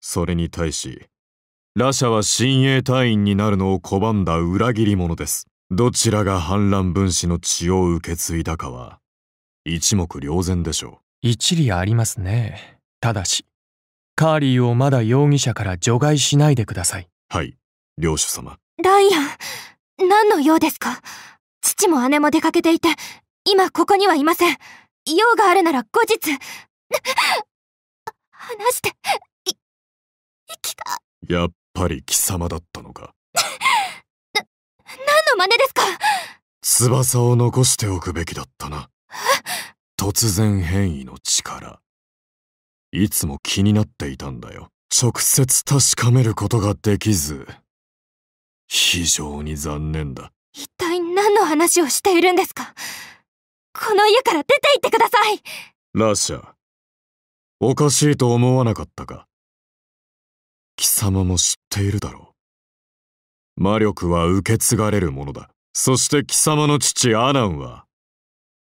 それに対しラシャは親衛隊員になるのを拒んだ裏切り者です。どちらが反乱分子の血を受け継いだかは、一目瞭然でしょう。一理ありますね。ただし、カーリーをまだ容疑者から除外しないでください。はい、領主様。ダイアン、何の用ですか父も姉も出かけていて、今ここにはいません。用があるなら後日。話して、い、生きた。やっぱり貴様だったのかな何の真似ですか翼を残しておくべきだったな突然変異の力いつも気になっていたんだよ直接確かめることができず非常に残念だ一体何の話をしているんですかこの家から出て行ってくださいラシャおかしいと思わなかったか貴様も知っているだろう。魔力は受け継がれるものだ。そして貴様の父アナンは、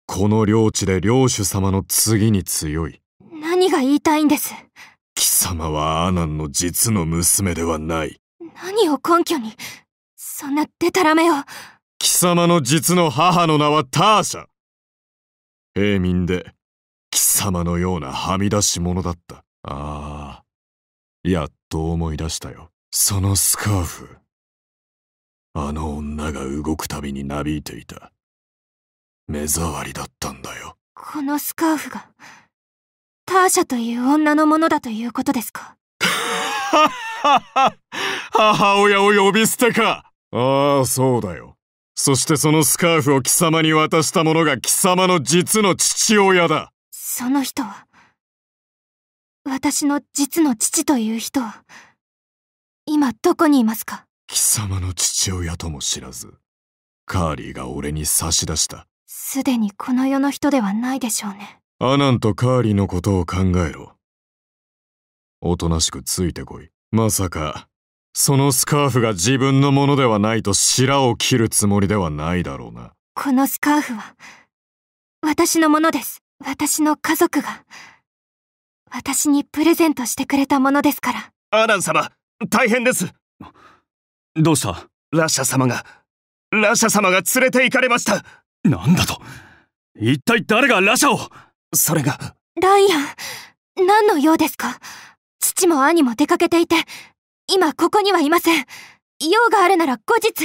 この領地で領主様の次に強い。何が言いたいんです貴様はアナンの実の娘ではない。何を根拠に、そんなデタラメを。貴様の実の母の名はターシャ。平民で、貴様のようなはみ出し者だった。ああ、やっと思い出したよ。そのスカーフ。あの女が動くたびになびいていた。目障りだったんだよ。このスカーフが、ターシャという女のものだということですか母親を呼び捨てかああ、そうだよ。そしてそのスカーフを貴様に渡した者が貴様の実の父親だ。その人は、私の実の父という人今どこにいますか貴様の父親とも知らず、カーリーが俺に差し出した。すでにこの世の人ではないでしょうね。アナンとカーリーのことを考えろ。おとなしくついてこい。まさか、そのスカーフが自分のものではないと白を切るつもりではないだろうな。このスカーフは、私のものです。私の家族が。私にプレゼントしてくれたものですからアラン様大変ですどうしたラシャ様がラシャ様が連れて行かれましたなんだと一体誰がラシャをそれがライアン何の用ですか父も兄も出かけていて今ここにはいません用があるなら後日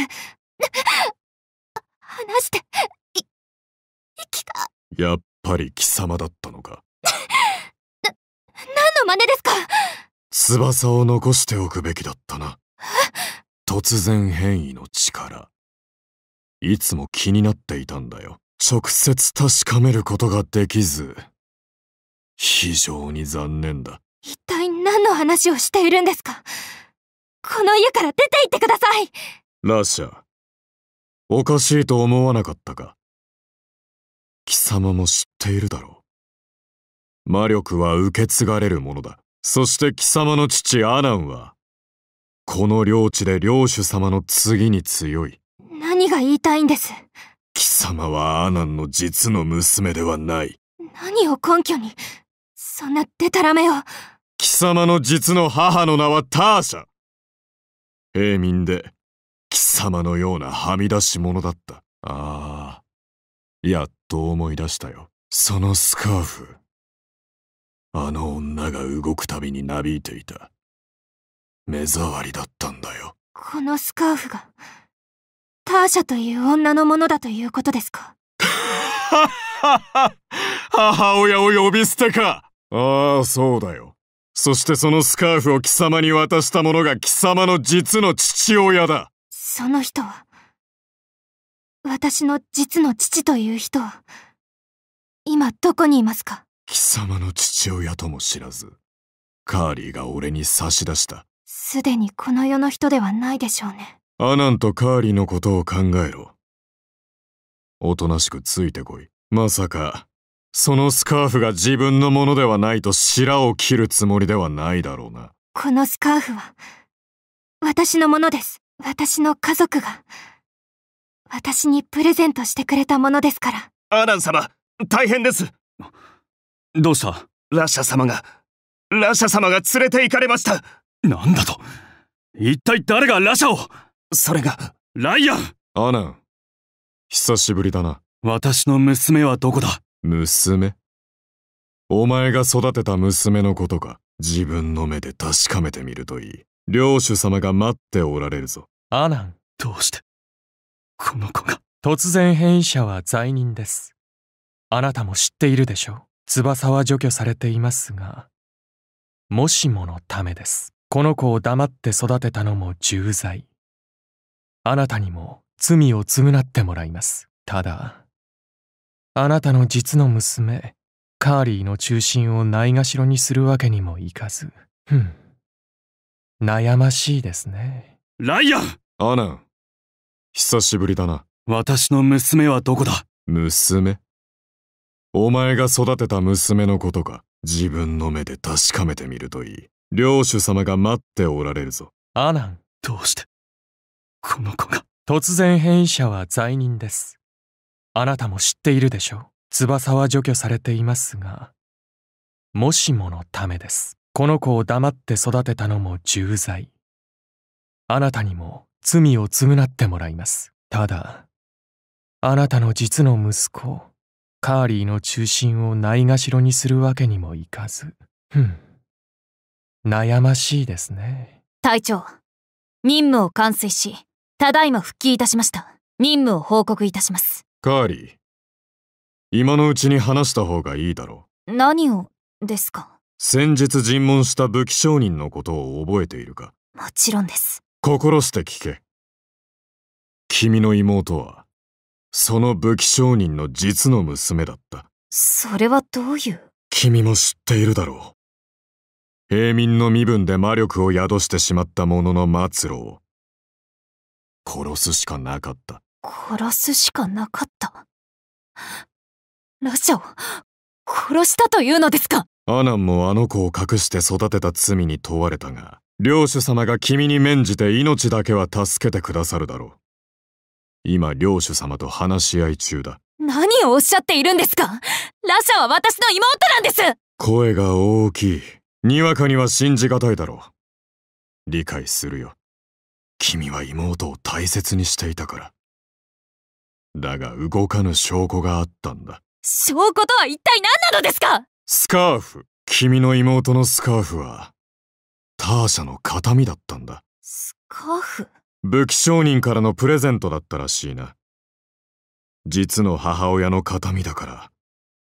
話してい生きがやっぱり貴様だったのか真似ですか翼を残しておくべきだったな。突然変異の力。いつも気になっていたんだよ。直接確かめることができず。非常に残念だ。一体何の話をしているんですかこの家から出て行ってくださいラシャ、おかしいと思わなかったか貴様も知っているだろう。魔力は受け継がれるものだ。そして貴様の父アナンは、この領地で領主様の次に強い。何が言いたいんです貴様はアナンの実の娘ではない。何を根拠に、そんなデタラメを。貴様の実の母の名はターシャ。平民で、貴様のようなはみ出し者だった。ああ、やっと思い出したよ。そのスカーフ。あの女が動くたびになびいていた目障りだったんだよこのスカーフがターシャという女のものだということですか母親を呼び捨てかああそうだよそしてそのスカーフを貴様に渡した者が貴様の実の父親だその人は私の実の父という人は今どこにいますか貴様の父親とも知らずカーリーが俺に差し出したすでにこの世の人ではないでしょうねアナンとカーリーのことを考えろおとなしくついてこいまさかそのスカーフが自分のものではないと白を切るつもりではないだろうなこのスカーフは私のものです私の家族が私にプレゼントしてくれたものですからアナン様大変ですどうしたラシャ様が、ラシャ様が連れて行かれましたなんだと一体誰がラシャをそれが、ライアンアナン、久しぶりだな。私の娘はどこだ娘お前が育てた娘のことか、自分の目で確かめてみるといい。領主様が待っておられるぞ。アナン。どうして、この子が。突然変異者は罪人です。あなたも知っているでしょう。翼は除去されていますがもしものためですこの子を黙って育てたのも重罪あなたにも罪を償ってもらいますただあなたの実の娘カーリーの中心をないがしろにするわけにもいかずふん悩ましいですねライアンアナン久しぶりだな私の娘はどこだ娘お前が育てた娘のことか自分の目で確かめてみるといい領主様が待っておられるぞアナンどうしてこの子が突然変異者は罪人ですあなたも知っているでしょう翼は除去されていますがもしものためですこの子を黙って育てたのも重罪あなたにも罪を償ってもらいますただあなたの実の息子カーリーの中心をないがしろにするわけにもいかず。ふん。悩ましいですね。隊長、任務を完遂し、ただいま復帰いたしました。任務を報告いたします。カーリー、今のうちに話した方がいいだろう。何を、ですか先日尋問した武器商人のことを覚えているかもちろんです。心して聞け。君の妹は、その武器商人の実の娘だった。それはどういう君も知っているだろう。平民の身分で魔力を宿してしまった者の末路を、殺すしかなかった。殺すしかなかったラジャを殺したというのですかアナンもあの子を隠して育てた罪に問われたが、領主様が君に免じて命だけは助けてくださるだろう。今領主様と話し合い中だ何をおっしゃっているんですかラシャは私の妹なんです声が大きいにわかには信じがたいだろう理解するよ君は妹を大切にしていたからだが動かぬ証拠があったんだ証拠とは一体何なのですかスカーフ君の妹のスカーフはターシャの形見だったんだスカーフ武器商人からのプレゼントだったらしいな実の母親の形見だから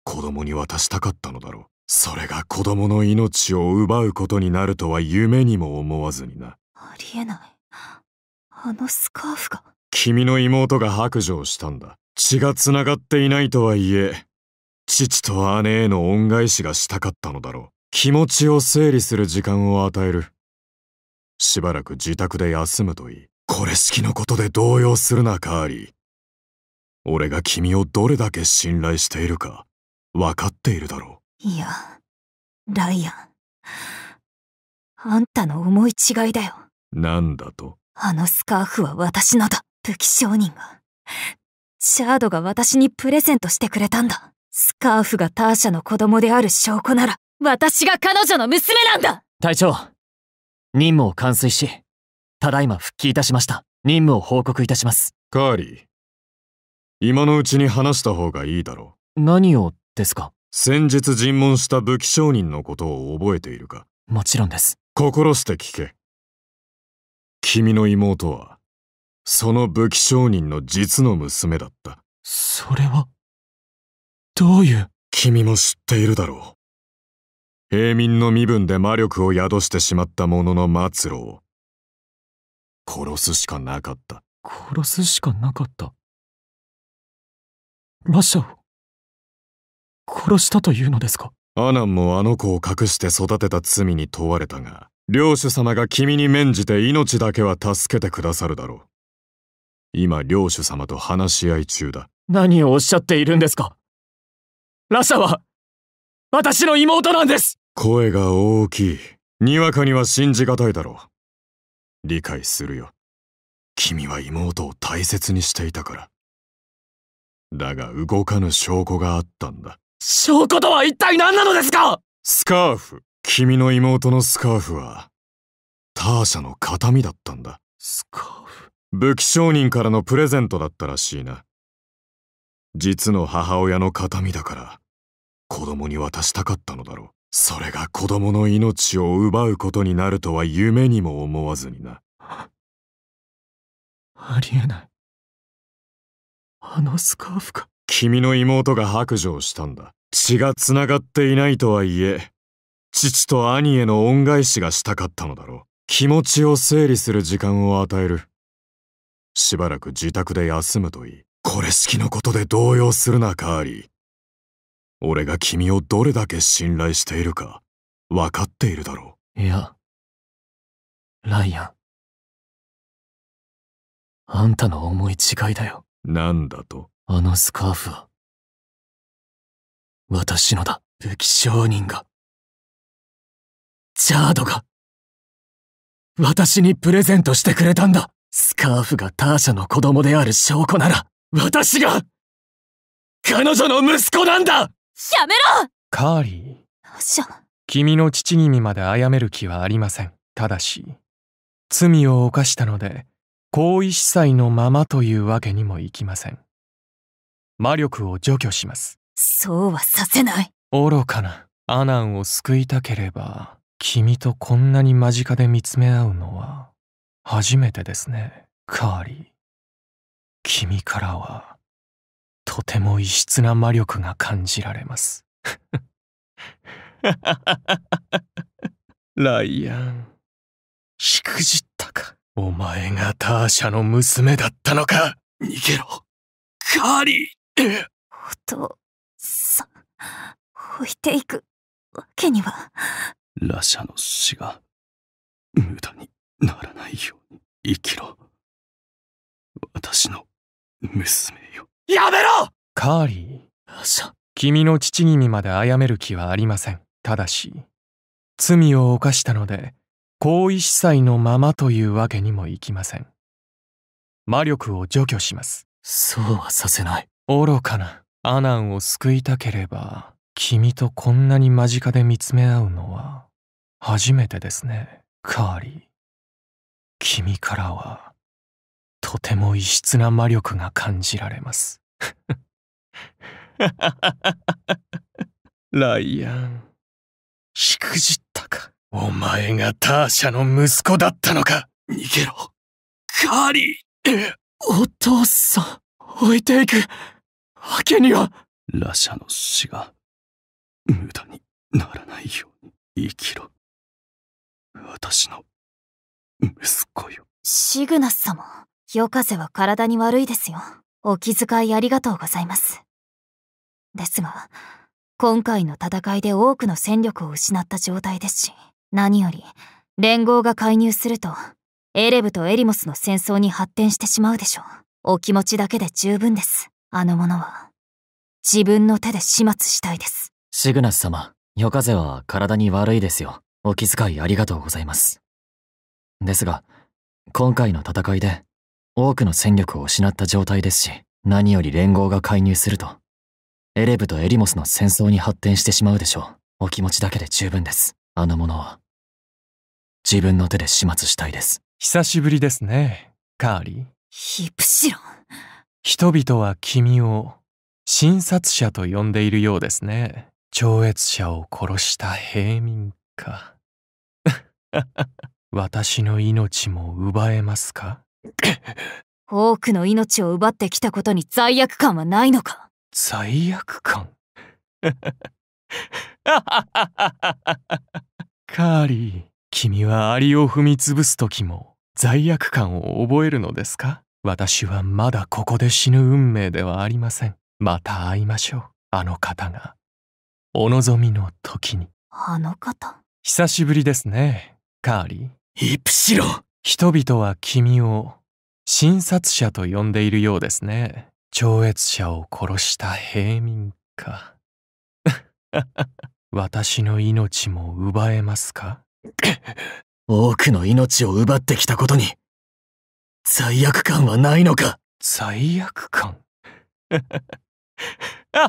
子供に渡したかったのだろうそれが子供の命を奪うことになるとは夢にも思わずになありえないあのスカーフが君の妹が白状したんだ血がつながっていないとはいえ父と姉への恩返しがしたかったのだろう気持ちを整理する時間を与えるしばらく自宅で休むといいこれ式のことで動揺するなカーリー俺が君をどれだけ信頼しているか分かっているだろういやライアンあんたの思い違いだよなんだとあのスカーフは私のだ武器商人がシャードが私にプレゼントしてくれたんだスカーフがターシャの子供である証拠なら私が彼女の娘なんだ隊長任務を完遂しただいま復帰いたしました任務を報告いたしますカーリー今のうちに話した方がいいだろう何をですか先日尋問した武器商人のことを覚えているかもちろんです心して聞け君の妹はその武器商人の実の娘だったそれはどういう君も知っているだろう平民の身分で魔力を宿してしまった者の末路を殺すしかなかった殺すしかなかったラシャを殺したというのですかアナンもあの子を隠して育てた罪に問われたが領主様が君に免じて命だけは助けてくださるだろう今領主様と話し合い中だ何をおっしゃっているんですかラシャは私の妹なんです声が大きいにわかには信じがたいだろう理解するよ君は妹を大切にしていたからだが動かぬ証拠があったんだ証拠とは一体何なのですかスカーフ君の妹のスカーフはターシャの形見だったんだスカーフ武器商人からのプレゼントだったらしいな実の母親の形見だから子供に渡したかったのだろうそれが子供の命を奪うことになるとは夢にも思わずにな。ありえない。あのスカーフか。君の妹が白状したんだ。血が繋がっていないとはいえ、父と兄への恩返しがしたかったのだろう。気持ちを整理する時間を与える。しばらく自宅で休むといい。これ式のことで動揺するな、カーリー。俺が君をどれだけ信頼しているか分かっているだろういやライアンあんたの思い違いだよなんだとあのスカーフは私のだ武器商人がジャードが私にプレゼントしてくれたんだスカーフがターシャの子供である証拠なら私が彼女の息子なんだやめろカーリーゃ君の父君まで殺める気はありませんただし罪を犯したので行為司祭のままというわけにもいきません魔力を除去しますそうはさせない愚かなアナンを救いたければ君とこんなに間近で見つめ合うのは初めてですねカーリー君からはとても異質な魔力が感じられます。ライアン、しくじったか。お前がターシャの娘だったのか逃げろ。カーリーお父さん、置いていくわけには。ラシャの死が無駄にならないように生きろ。私の娘よ。やめろカーリー君の父君まで殺める気はありませんただし罪を犯したので行為司祭のままというわけにもいきません魔力を除去しますそうはさせない愚かなアナンを救いたければ君とこんなに間近で見つめ合うのは初めてですねカーリー君からはとても異質な魔力が感じられます。ライアン、しくじったか。お前がターシャの息子だったのか逃げろ。カーリーお父さん、置いていく。わけには。ラシャの死が、無駄にならないように生きろ。私の、息子よ。シグナス様。夜風は体に悪いですよ。お気遣いありがとうございます。ですが、今回の戦いで多くの戦力を失った状態ですし、何より、連合が介入すると、エレブとエリモスの戦争に発展してしまうでしょう。お気持ちだけで十分です。あの者は、自分の手で始末したいです。シグナス様、夜風は体に悪いですよ。お気遣いありがとうございます。ですが、今回の戦いで多くの戦力を失った状態ですし何より連合が介入するとエレブとエリモスの戦争に発展してしまうでしょうお気持ちだけで十分ですあの者は自分の手で始末したいです久しぶりですねカーリーヒプシロン人々は君を診察者と呼んでいるようですね超越者を殺した平民か 私の命も奪えますか 多くの命を奪ってきたことに罪悪感はないのか罪悪感 カーリー君はアリを踏み潰す時も罪悪感を覚えるのですか私はまだここで死ぬ運命ではありませんまた会いましょうあの方がお望みの時にあの方久しぶりですねカーリーイプシロン人々は君を診察者と呼んでいるようですね。超越者を殺した平民か。私の命も奪えますか多くの命を奪ってきたことに、罪悪感はないのか罪悪感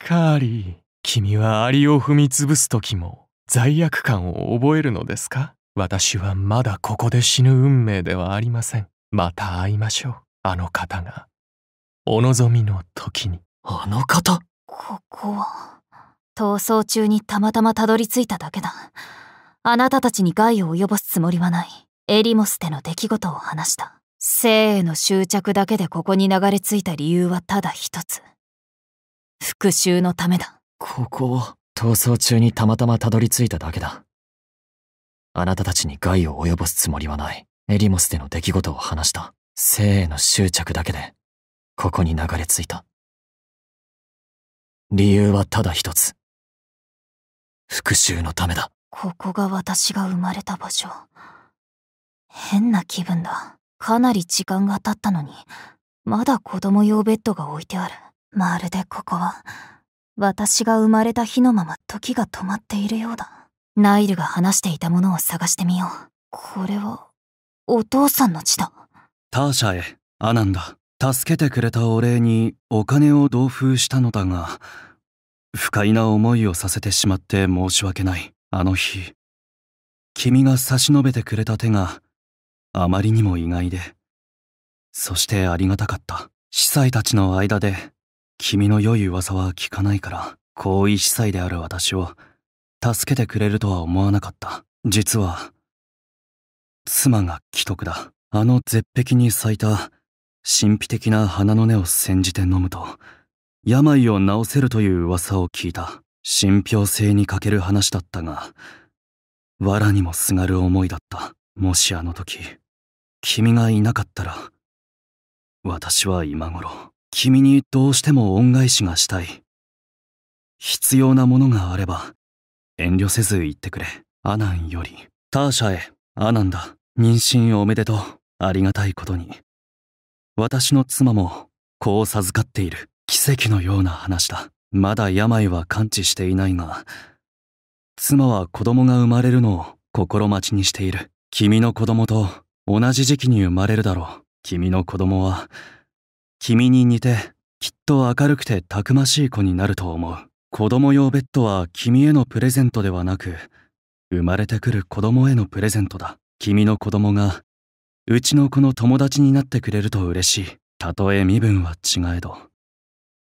カーリー、君はアリを踏み潰す時も罪悪感を覚えるのですか私はまだここで死ぬ運命ではありません。また会いましょう。あの方が。お望みの時に。あの方ここは。逃走中にたまたまたどり着いただけだ。あなたたちに害を及ぼすつもりはない。エリモスでの出来事を話した。生への執着だけでここに流れ着いた理由はただ一つ。復讐のためだ。ここを逃走中にたまたまたどり着いただけだ。あなたたちに害を及ぼすつもりはない。エリモスでの出来事を話した。生への執着だけで、ここに流れ着いた。理由はただ一つ。復讐のためだ。ここが私が生まれた場所。変な気分だ。かなり時間が経ったのに、まだ子供用ベッドが置いてある。まるでここは、私が生まれた日のまま時が止まっているようだ。ナイルが話していたものを探してみよう。これは、お父さんの血だ。ターシャへ、アナンだ。助けてくれたお礼にお金を同封したのだが、不快な思いをさせてしまって申し訳ない。あの日、君が差し伸べてくれた手があまりにも意外で、そしてありがたかった。司祭たちの間で君の良い噂は聞かないから、行為司祭である私を助けてくれるとは思わなかった実は妻が既得だあの絶壁に咲いた神秘的な花の根を煎じて飲むと病を治せるという噂を聞いた信憑性に欠ける話だったが藁にもすがる思いだったもしあの時君がいなかったら私は今頃君にどうしても恩返しがしたい必要なものがあれば遠慮せず言ってくれアナンよりターシャへアナンだ妊娠おめでとうありがたいことに私の妻も子を授かっている奇跡のような話だまだ病は完治していないが妻は子供が生まれるのを心待ちにしている君の子供と同じ時期に生まれるだろう君の子供は君に似てきっと明るくてたくましい子になると思う子供用ベッドは君へのプレゼントではなく生まれてくる子供へのプレゼントだ君の子供がうちの子の友達になってくれると嬉しいたとえ身分は違えど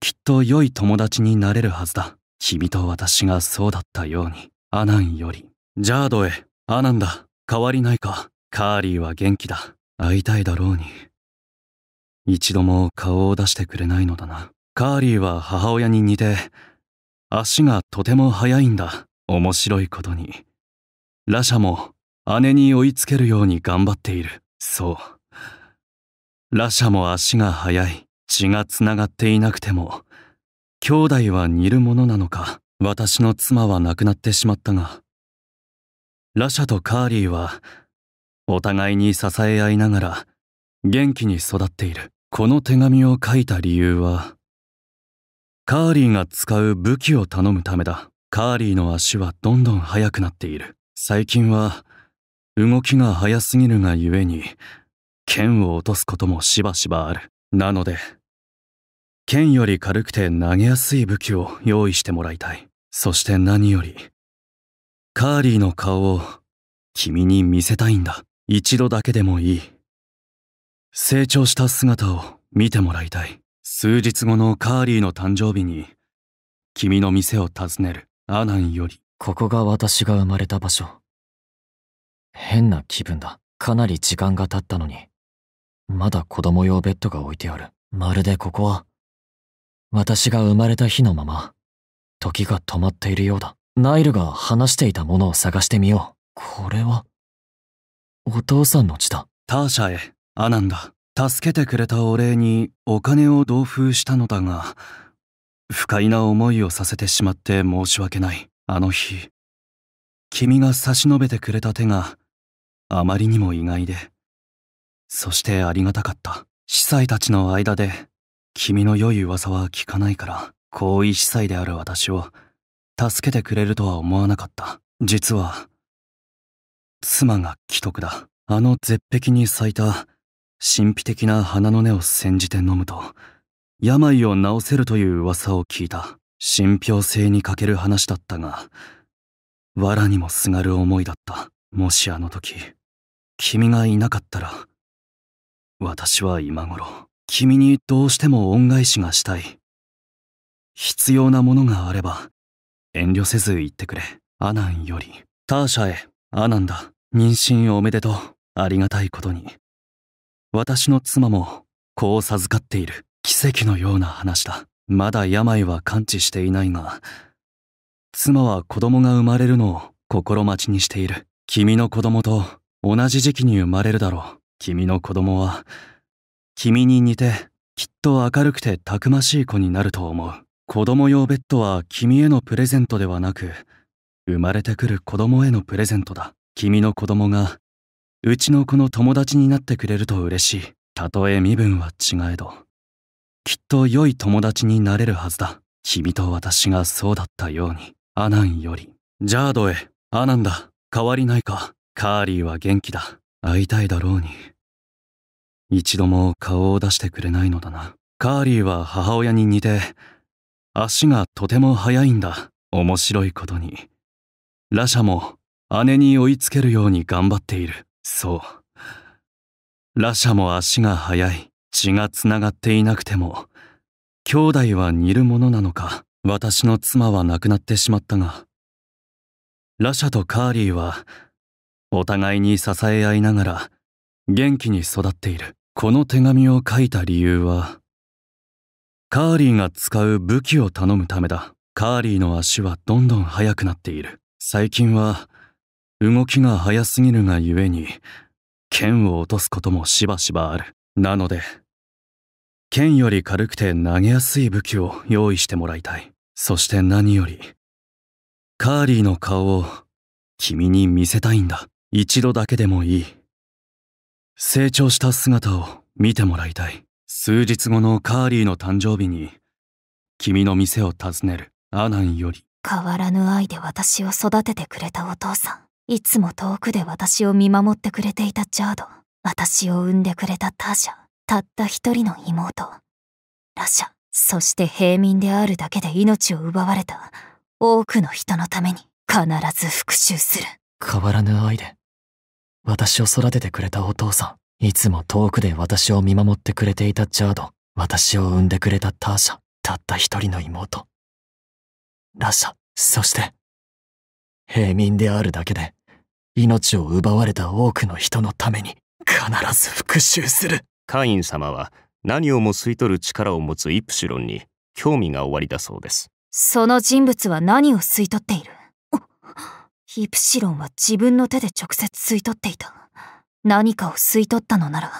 きっと良い友達になれるはずだ君と私がそうだったようにアナンよりジャードへアナンだ変わりないかカーリーは元気だ会いたいだろうに一度も顔を出してくれないのだなカーリーは母親に似て足がとても速いんだ面白いことにラシャも姉に追いつけるように頑張っているそうラシャも足が速い血がつながっていなくても兄弟は似るものなのか私の妻は亡くなってしまったがラシャとカーリーはお互いに支え合いながら元気に育っているこの手紙を書いた理由はカーリーが使う武器を頼むためだ。カーリーの足はどんどん速くなっている。最近は、動きが速すぎるがゆえに、剣を落とすこともしばしばある。なので、剣より軽くて投げやすい武器を用意してもらいたい。そして何より、カーリーの顔を君に見せたいんだ。一度だけでもいい。成長した姿を見てもらいたい。数日後のカーリーの誕生日に君の店を訪ねるアナンよりここが私が生まれた場所変な気分だかなり時間が経ったのにまだ子供用ベッドが置いてあるまるでここは私が生まれた日のまま時が止まっているようだナイルが話していたものを探してみようこれはお父さんの血だターシャへアナンだ助けてくれたお礼にお金を同封したのだが不快な思いをさせてしまって申し訳ないあの日君が差し伸べてくれた手があまりにも意外でそしてありがたかった司祭たちの間で君の良い噂は聞かないから行為司祭である私を助けてくれるとは思わなかった実は妻が既得だあの絶壁に咲いた神秘的な花の根を煎じて飲むと病を治せるという噂を聞いた信憑性に欠ける話だったが藁にもすがる思いだったもしあの時君がいなかったら私は今頃君にどうしても恩返しがしたい必要なものがあれば遠慮せず言ってくれアナンよりターシャへアナンだ妊娠おめでとうありがたいことに私の妻も子を授かっている奇跡のような話だまだ病は完治していないが妻は子供が生まれるのを心待ちにしている君の子供と同じ時期に生まれるだろう君の子供は君に似てきっと明るくてたくましい子になると思う子供用ベッドは君へのプレゼントではなく生まれてくる子供へのプレゼントだ君の子供がうちの子の友達になってくれると嬉しい。たとえ身分は違えど。きっと良い友達になれるはずだ。君と私がそうだったように。アナンより。ジャードへ、アナンだ。変わりないか。カーリーは元気だ。会いたいだろうに。一度も顔を出してくれないのだな。カーリーは母親に似て、足がとても速いんだ。面白いことに。ラシャも姉に追いつけるように頑張っている。そう。ラシャも足が速い、血が繋がっていなくても、兄弟は似るものなのか、私の妻は亡くなってしまったが、ラシャとカーリーは、お互いに支え合いながら、元気に育っている。この手紙を書いた理由は、カーリーが使う武器を頼むためだ。カーリーの足はどんどん速くなっている。最近は、動きが早すぎるがゆえに剣を落とすこともしばしばあるなので剣より軽くて投げやすい武器を用意してもらいたいそして何よりカーリーの顔を君に見せたいんだ一度だけでもいい成長した姿を見てもらいたい数日後のカーリーの誕生日に君の店を訪ねるアナンより変わらぬ愛で私を育ててくれたお父さんいつも遠くで私を見守ってくれていたジャード、私を産んでくれたターシャ、たった一人の妹、ラシャ、そして平民であるだけで命を奪われた多くの人のために必ず復讐する。変わらぬ愛で、私を育ててくれたお父さん、いつも遠くで私を見守ってくれていたジャード、私を産んでくれたターシャ、たった一人の妹、ラシャ、そして、平民であるだけで命を奪われた多くの人のために必ず復讐するカイン様は何をも吸い取る力を持つイプシロンに興味がおありだそうですその人物は何を吸い取っているイプシロンは自分の手で直接吸い取っていた何かを吸い取ったのなら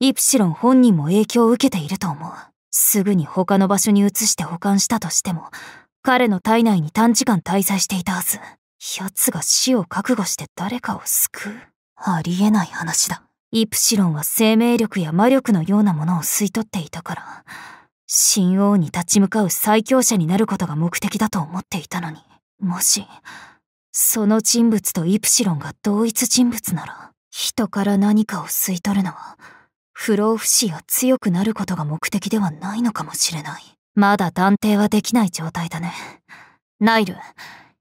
イプシロン本人も影響を受けていると思うすぐに他の場所に移して保管したとしても彼の体内に短時間滞在していたはず奴が死を覚悟して誰かを救うありえない話だ。イプシロンは生命力や魔力のようなものを吸い取っていたから、神王に立ち向かう最強者になることが目的だと思っていたのに、もし、その人物とイプシロンが同一人物なら、人から何かを吸い取るのは、不老不死や強くなることが目的ではないのかもしれない。まだ断定はできない状態だね。ナイル、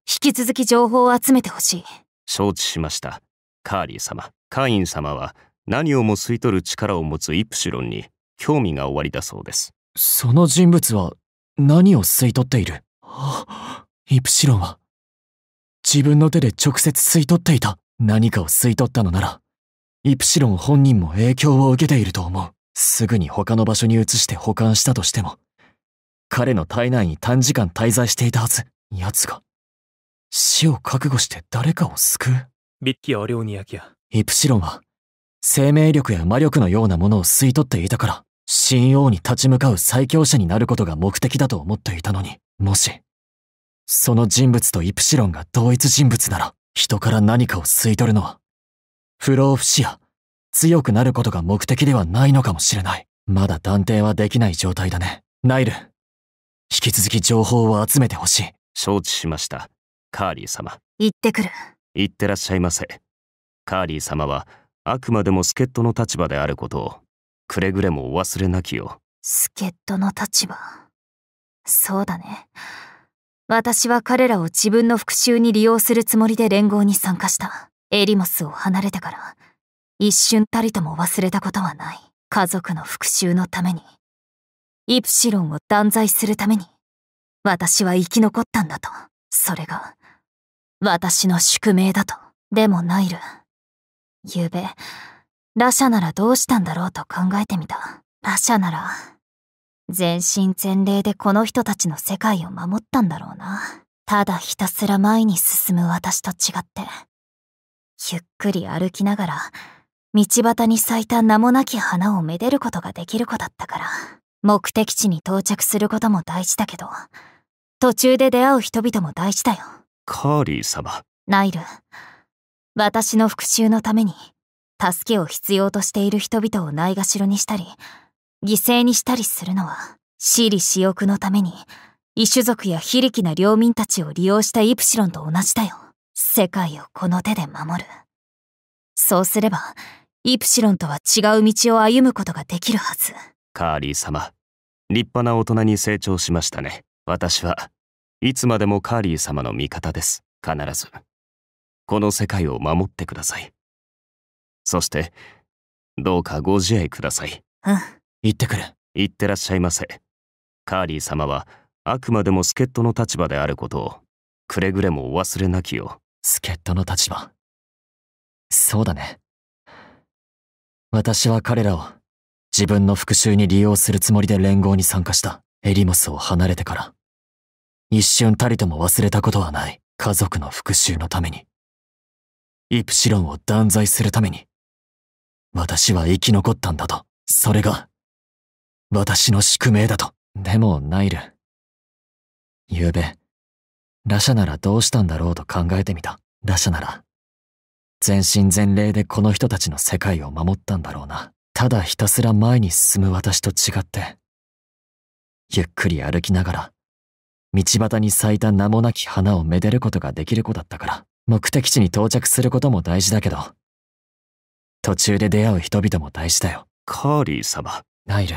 引き続き情報を集めてほしい承知しましたカーリー様カイン様は何をも吸い取る力を持つイプシロンに興味がおありだそうですその人物は何を吸い取っている、あ、イプシロンは自分の手で直接吸い取っていた何かを吸い取ったのならイプシロン本人も影響を受けていると思うすぐに他の場所に移して保管したとしても彼の体内に短時間滞在していたはず奴が死を覚悟して誰かを救うビッキアは両に焼きや。イプシロンは、生命力や魔力のようなものを吸い取っていたから、神王に立ち向かう最強者になることが目的だと思っていたのに、もし、その人物とイプシロンが同一人物なら、人から何かを吸い取るのは、不老不死や強くなることが目的ではないのかもしれない。まだ断定はできない状態だね。ナイル、引き続き情報を集めてほしい。承知しました。カーリー様行ってくる行ってらっしゃいませカーリー様はあくまでも助っ人の立場であることをくれぐれもお忘れなきよ助っ人の立場そうだね私は彼らを自分の復讐に利用するつもりで連合に参加したエリモスを離れてから一瞬たりとも忘れたことはない家族の復讐のためにイプシロンを断罪するために私は生き残ったんだとそれが私の宿命だと。でもナイル。ゆうべ、ラシャならどうしたんだろうと考えてみた。ラシャなら、全身全霊でこの人たちの世界を守ったんだろうな。ただひたすら前に進む私と違って、ゆっくり歩きながら、道端に咲いた名もなき花をめでることができる子だったから、目的地に到着することも大事だけど、途中で出会う人々も大事だよ。カーリー様ナイル私の復讐のために助けを必要としている人々をないがしろにしたり犠牲にしたりするのは私利私欲のために異種族や非力な領民たちを利用したイプシロンと同じだよ世界をこの手で守るそうすればイプシロンとは違う道を歩むことができるはずカーリー様立派な大人に成長しましたね私はいつまでもカーリー様の味方です。必ず。この世界を守ってください。そして、どうかご自愛ください。うん。行ってくる。行ってらっしゃいませ。カーリー様は、あくまでも助っ人の立場であることを、くれぐれもお忘れなきよ助っ人の立場。そうだね。私は彼らを、自分の復讐に利用するつもりで連合に参加した。エリモスを離れてから。一瞬たりとも忘れたことはない家族の復讐のために。イプシロンを断罪するために、私は生き残ったんだと。それが、私の宿命だと。でも、ナイル。昨夜、ラシャならどうしたんだろうと考えてみた。ラシャなら、全身全霊でこの人たちの世界を守ったんだろうな。ただひたすら前に進む私と違って、ゆっくり歩きながら、道端に咲いた名もなき花をめでることができる子だったから、目的地に到着することも大事だけど、途中で出会う人々も大事だよ。カーリー様。ナイル。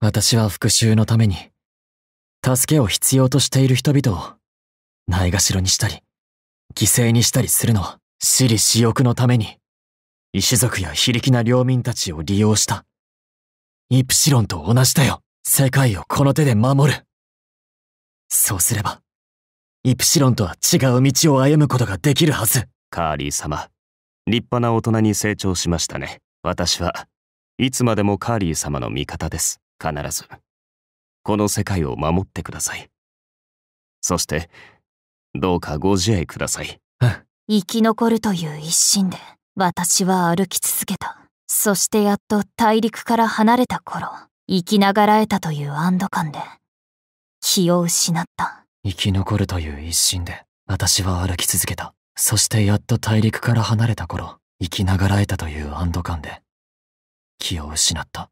私は復讐のために、助けを必要としている人々を、ないがしろにしたり、犠牲にしたりするのは、私利私欲のために、異種族や非力な領民たちを利用した。イプシロンと同じだよ。世界をこの手で守る。そうすれば、イプシロンとは違う道を歩むことができるはず。カーリー様、立派な大人に成長しましたね。私はいつまでもカーリー様の味方です。必ず。この世界を守ってください。そして、どうかご自愛ください。生き残るという一心で、私は歩き続けた。そしてやっと大陸から離れた頃、生きながらえたという安堵感で、気を失った。生き残るという一心で、私は歩き続けた。そしてやっと大陸から離れた頃、生きながらえたという安堵感で、気を失った。